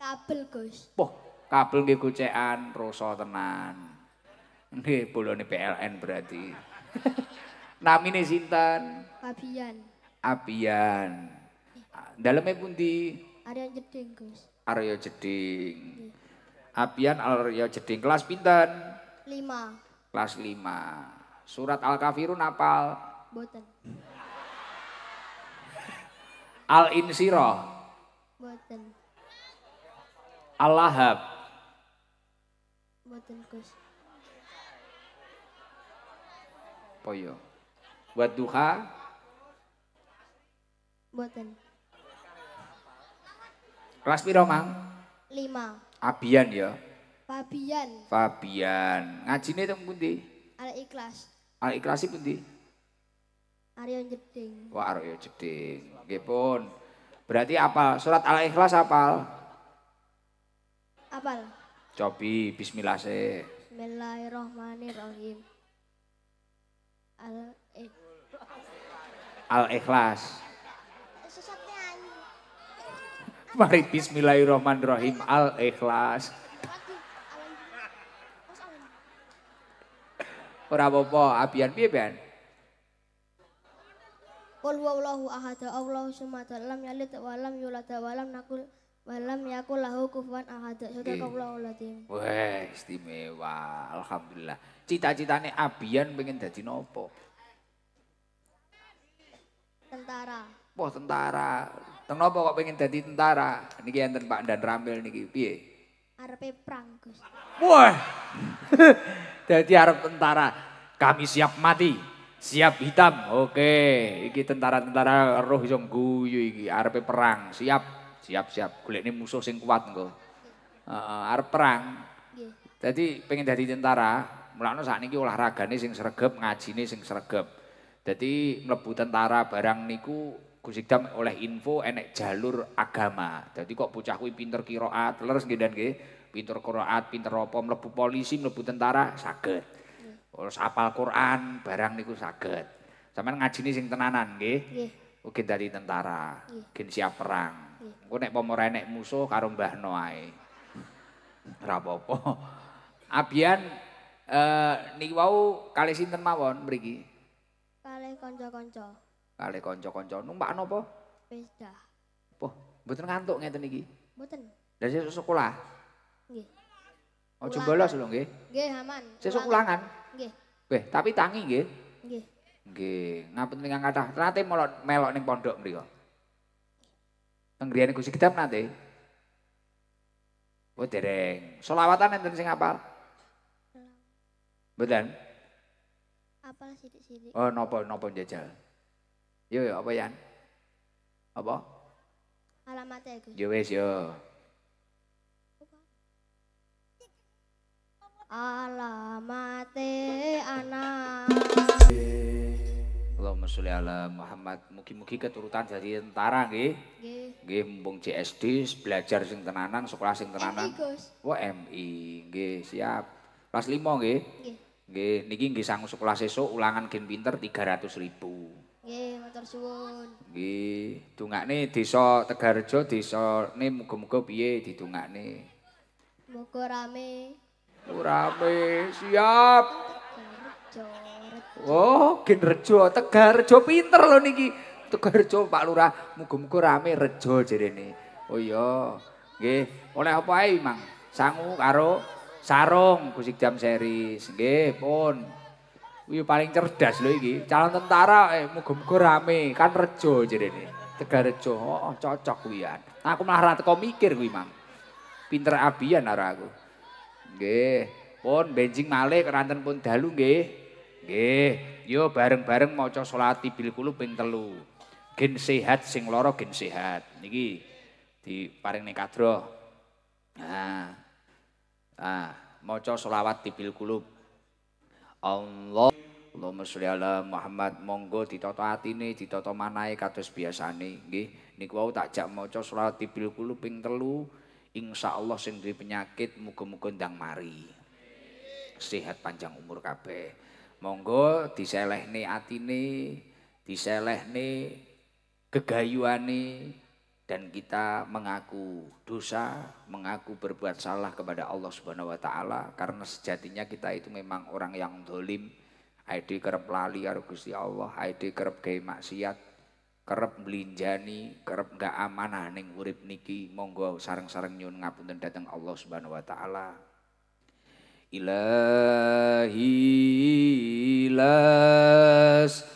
Kabel, Gus. Wah, kabel nggih gocekan rasa tenan. pulau ini PLN berarti. Namine sinten? Abian. Abian. Daleme pundi? Arya Jeding, Gus. Arya Jeding. Iya. Abian Arya Jeding kelas pinten? lima, Kelas lima Surat Al-Kafirun apal? Boten. Al-Insirah? Boten. Al-Lahab? Boten, Gus. Poyo. Buat duha? Buatan. Kelas piro, Mang? Lima. Abian ya? Fabian. Fabian. nih teng pundi? Al Ikhlas. Al Ikhlas pundi? Aryo Jeding. Wah, Aryo Jeding. Nggih pun. Berarti apa surat Al Ikhlas apal? Apal. Cobi bismillah se. Bismillahirrahmanirrahim. Al Al Ikhlas. Mari bismillahirrahmanirrahim Al Ikhlas. Ora apa-apa, abian piye, Ben? Qul huwallahu ahad, Allahu samad, lam yalid wa lam yulad wa lam yakul wa lam yakul lahu kufuwan ahad. Wah, istimewa. Alhamdulillah cita-citane Abian pengen jadi nopo? Tentara. Wah, tentara. Teng nopo kok pengen jadi tentara? Niki enten Pak Dan Ramil niki kipi. Arepe perang, Gus. Wah. jadi arep tentara. Kami siap mati. Siap hitam. Oke, iki tentara-tentara roh yang guyu iki arepe perang. Siap, siap, siap. ini musuh sing kuat engko. Arpe perang. Jadi pengen jadi tentara, Mulane olahraga olahragane sing ngaji ngajine sing sregep. Jadi mlebu tentara barang niku Gus oleh info enek jalur agama. Jadi kok bocah kuwi pinter kiroat leres nggih dan nggih. Pinter kiroat, pinter apa mlebu polisi, mlebu tentara sakit. Hmm. Terus apal Quran barang niku sakit. saged. ngaji ngajine sing tenanan nggih. Nggih. dari tentara, mungkin siap perang. Engko nek pomor enek musuh karo noai. ae. Ora Abian eh niki wau kalih sinten mawon mriki? Kalih kanca-kanca. Kalih kanca-kanca. Numpak napa? Sepeda. Apa? Mboten ngantuk ngeten niki? Mboten. Lah sesuk sekolah? Nggih. Ojo oh, lah lho nggih. Nggih, aman. Sesuk ulangan? Nggih. Weh, tapi tangi nggih. Nggih. Nggih. Ngapunten ingkang kathah. Nate melok melok ning pondok mriku. Teng griyane Gusti Kedap nate. Oh dereng. Selawatan enten sing apal? betul apa sidik-sidik? Oh, nopo nopo jajal? Yo yo apa yan? Apa? Alamatnya Gus. Yo wis yo. Alamate anak. Allahumma sholli ala Muhammad. Mugi-mugi keturutan jadi tentara nggih. Nggih. Nggih mumpung CSD belajar sing tenanan, sekolah sing tenanan. wo MI. Nggih, siap. Kelas 5 nggih. Nggih. Nggih, niki nggih sangu sekolah sesuk ulangan gen pinter 300.000. Nggih, matur suwun. Nggih, dungakne desa Tegarjo desane muga-muga piye didungakne. Muga rame. Oh, rame, siap. Oh, gen Rejo Tegarjo pinter lho niki. Tegarjo Pak Lurah muga-muga rame Rejo jerene. Oh iya. Nggih, oleh apa ae, Mang? Sangu karo sarung musik jam series nggih pun Wih paling cerdas loh ini, calon tentara eh, muka-muka rame, kan rejo jadi ini. Tegar rejo, oh cocok wian. aku malah rata kau mikir wih mang. Pinter abian nara aku. Nggih, pun benjing malik, ranten pun dalu nggih. Nggih, yo bareng-bareng mau coba sholat di bilkulu ping telu. Gen sehat, sing loro gen sehat. Niki, di paring nekadro. Nah, Ah, maca selawat di Allah, Allahumma sholli ala Muhammad. Monggo ditoto atine, ditoto manae kados biasane, nggih. Niku wau tak jak maca selawat di bilkulub ping telu. Insyaallah sing duwe penyakit muga-muga ndang mari. Sehat panjang umur kabeh. Monggo diselehne atine, diselehne kegayuane, dan kita mengaku dosa, mengaku berbuat salah kepada Allah Subhanahu wa taala karena sejatinya kita itu memang orang yang dolim, ID kerep lali karo Gusti Allah, ID kerep gawe maksiat, kerep melinjani, kerep gak amanah ning urip niki, monggo sareng-sareng nyuwun ngapunten dhateng Allah Subhanahu wa taala. Ilahi las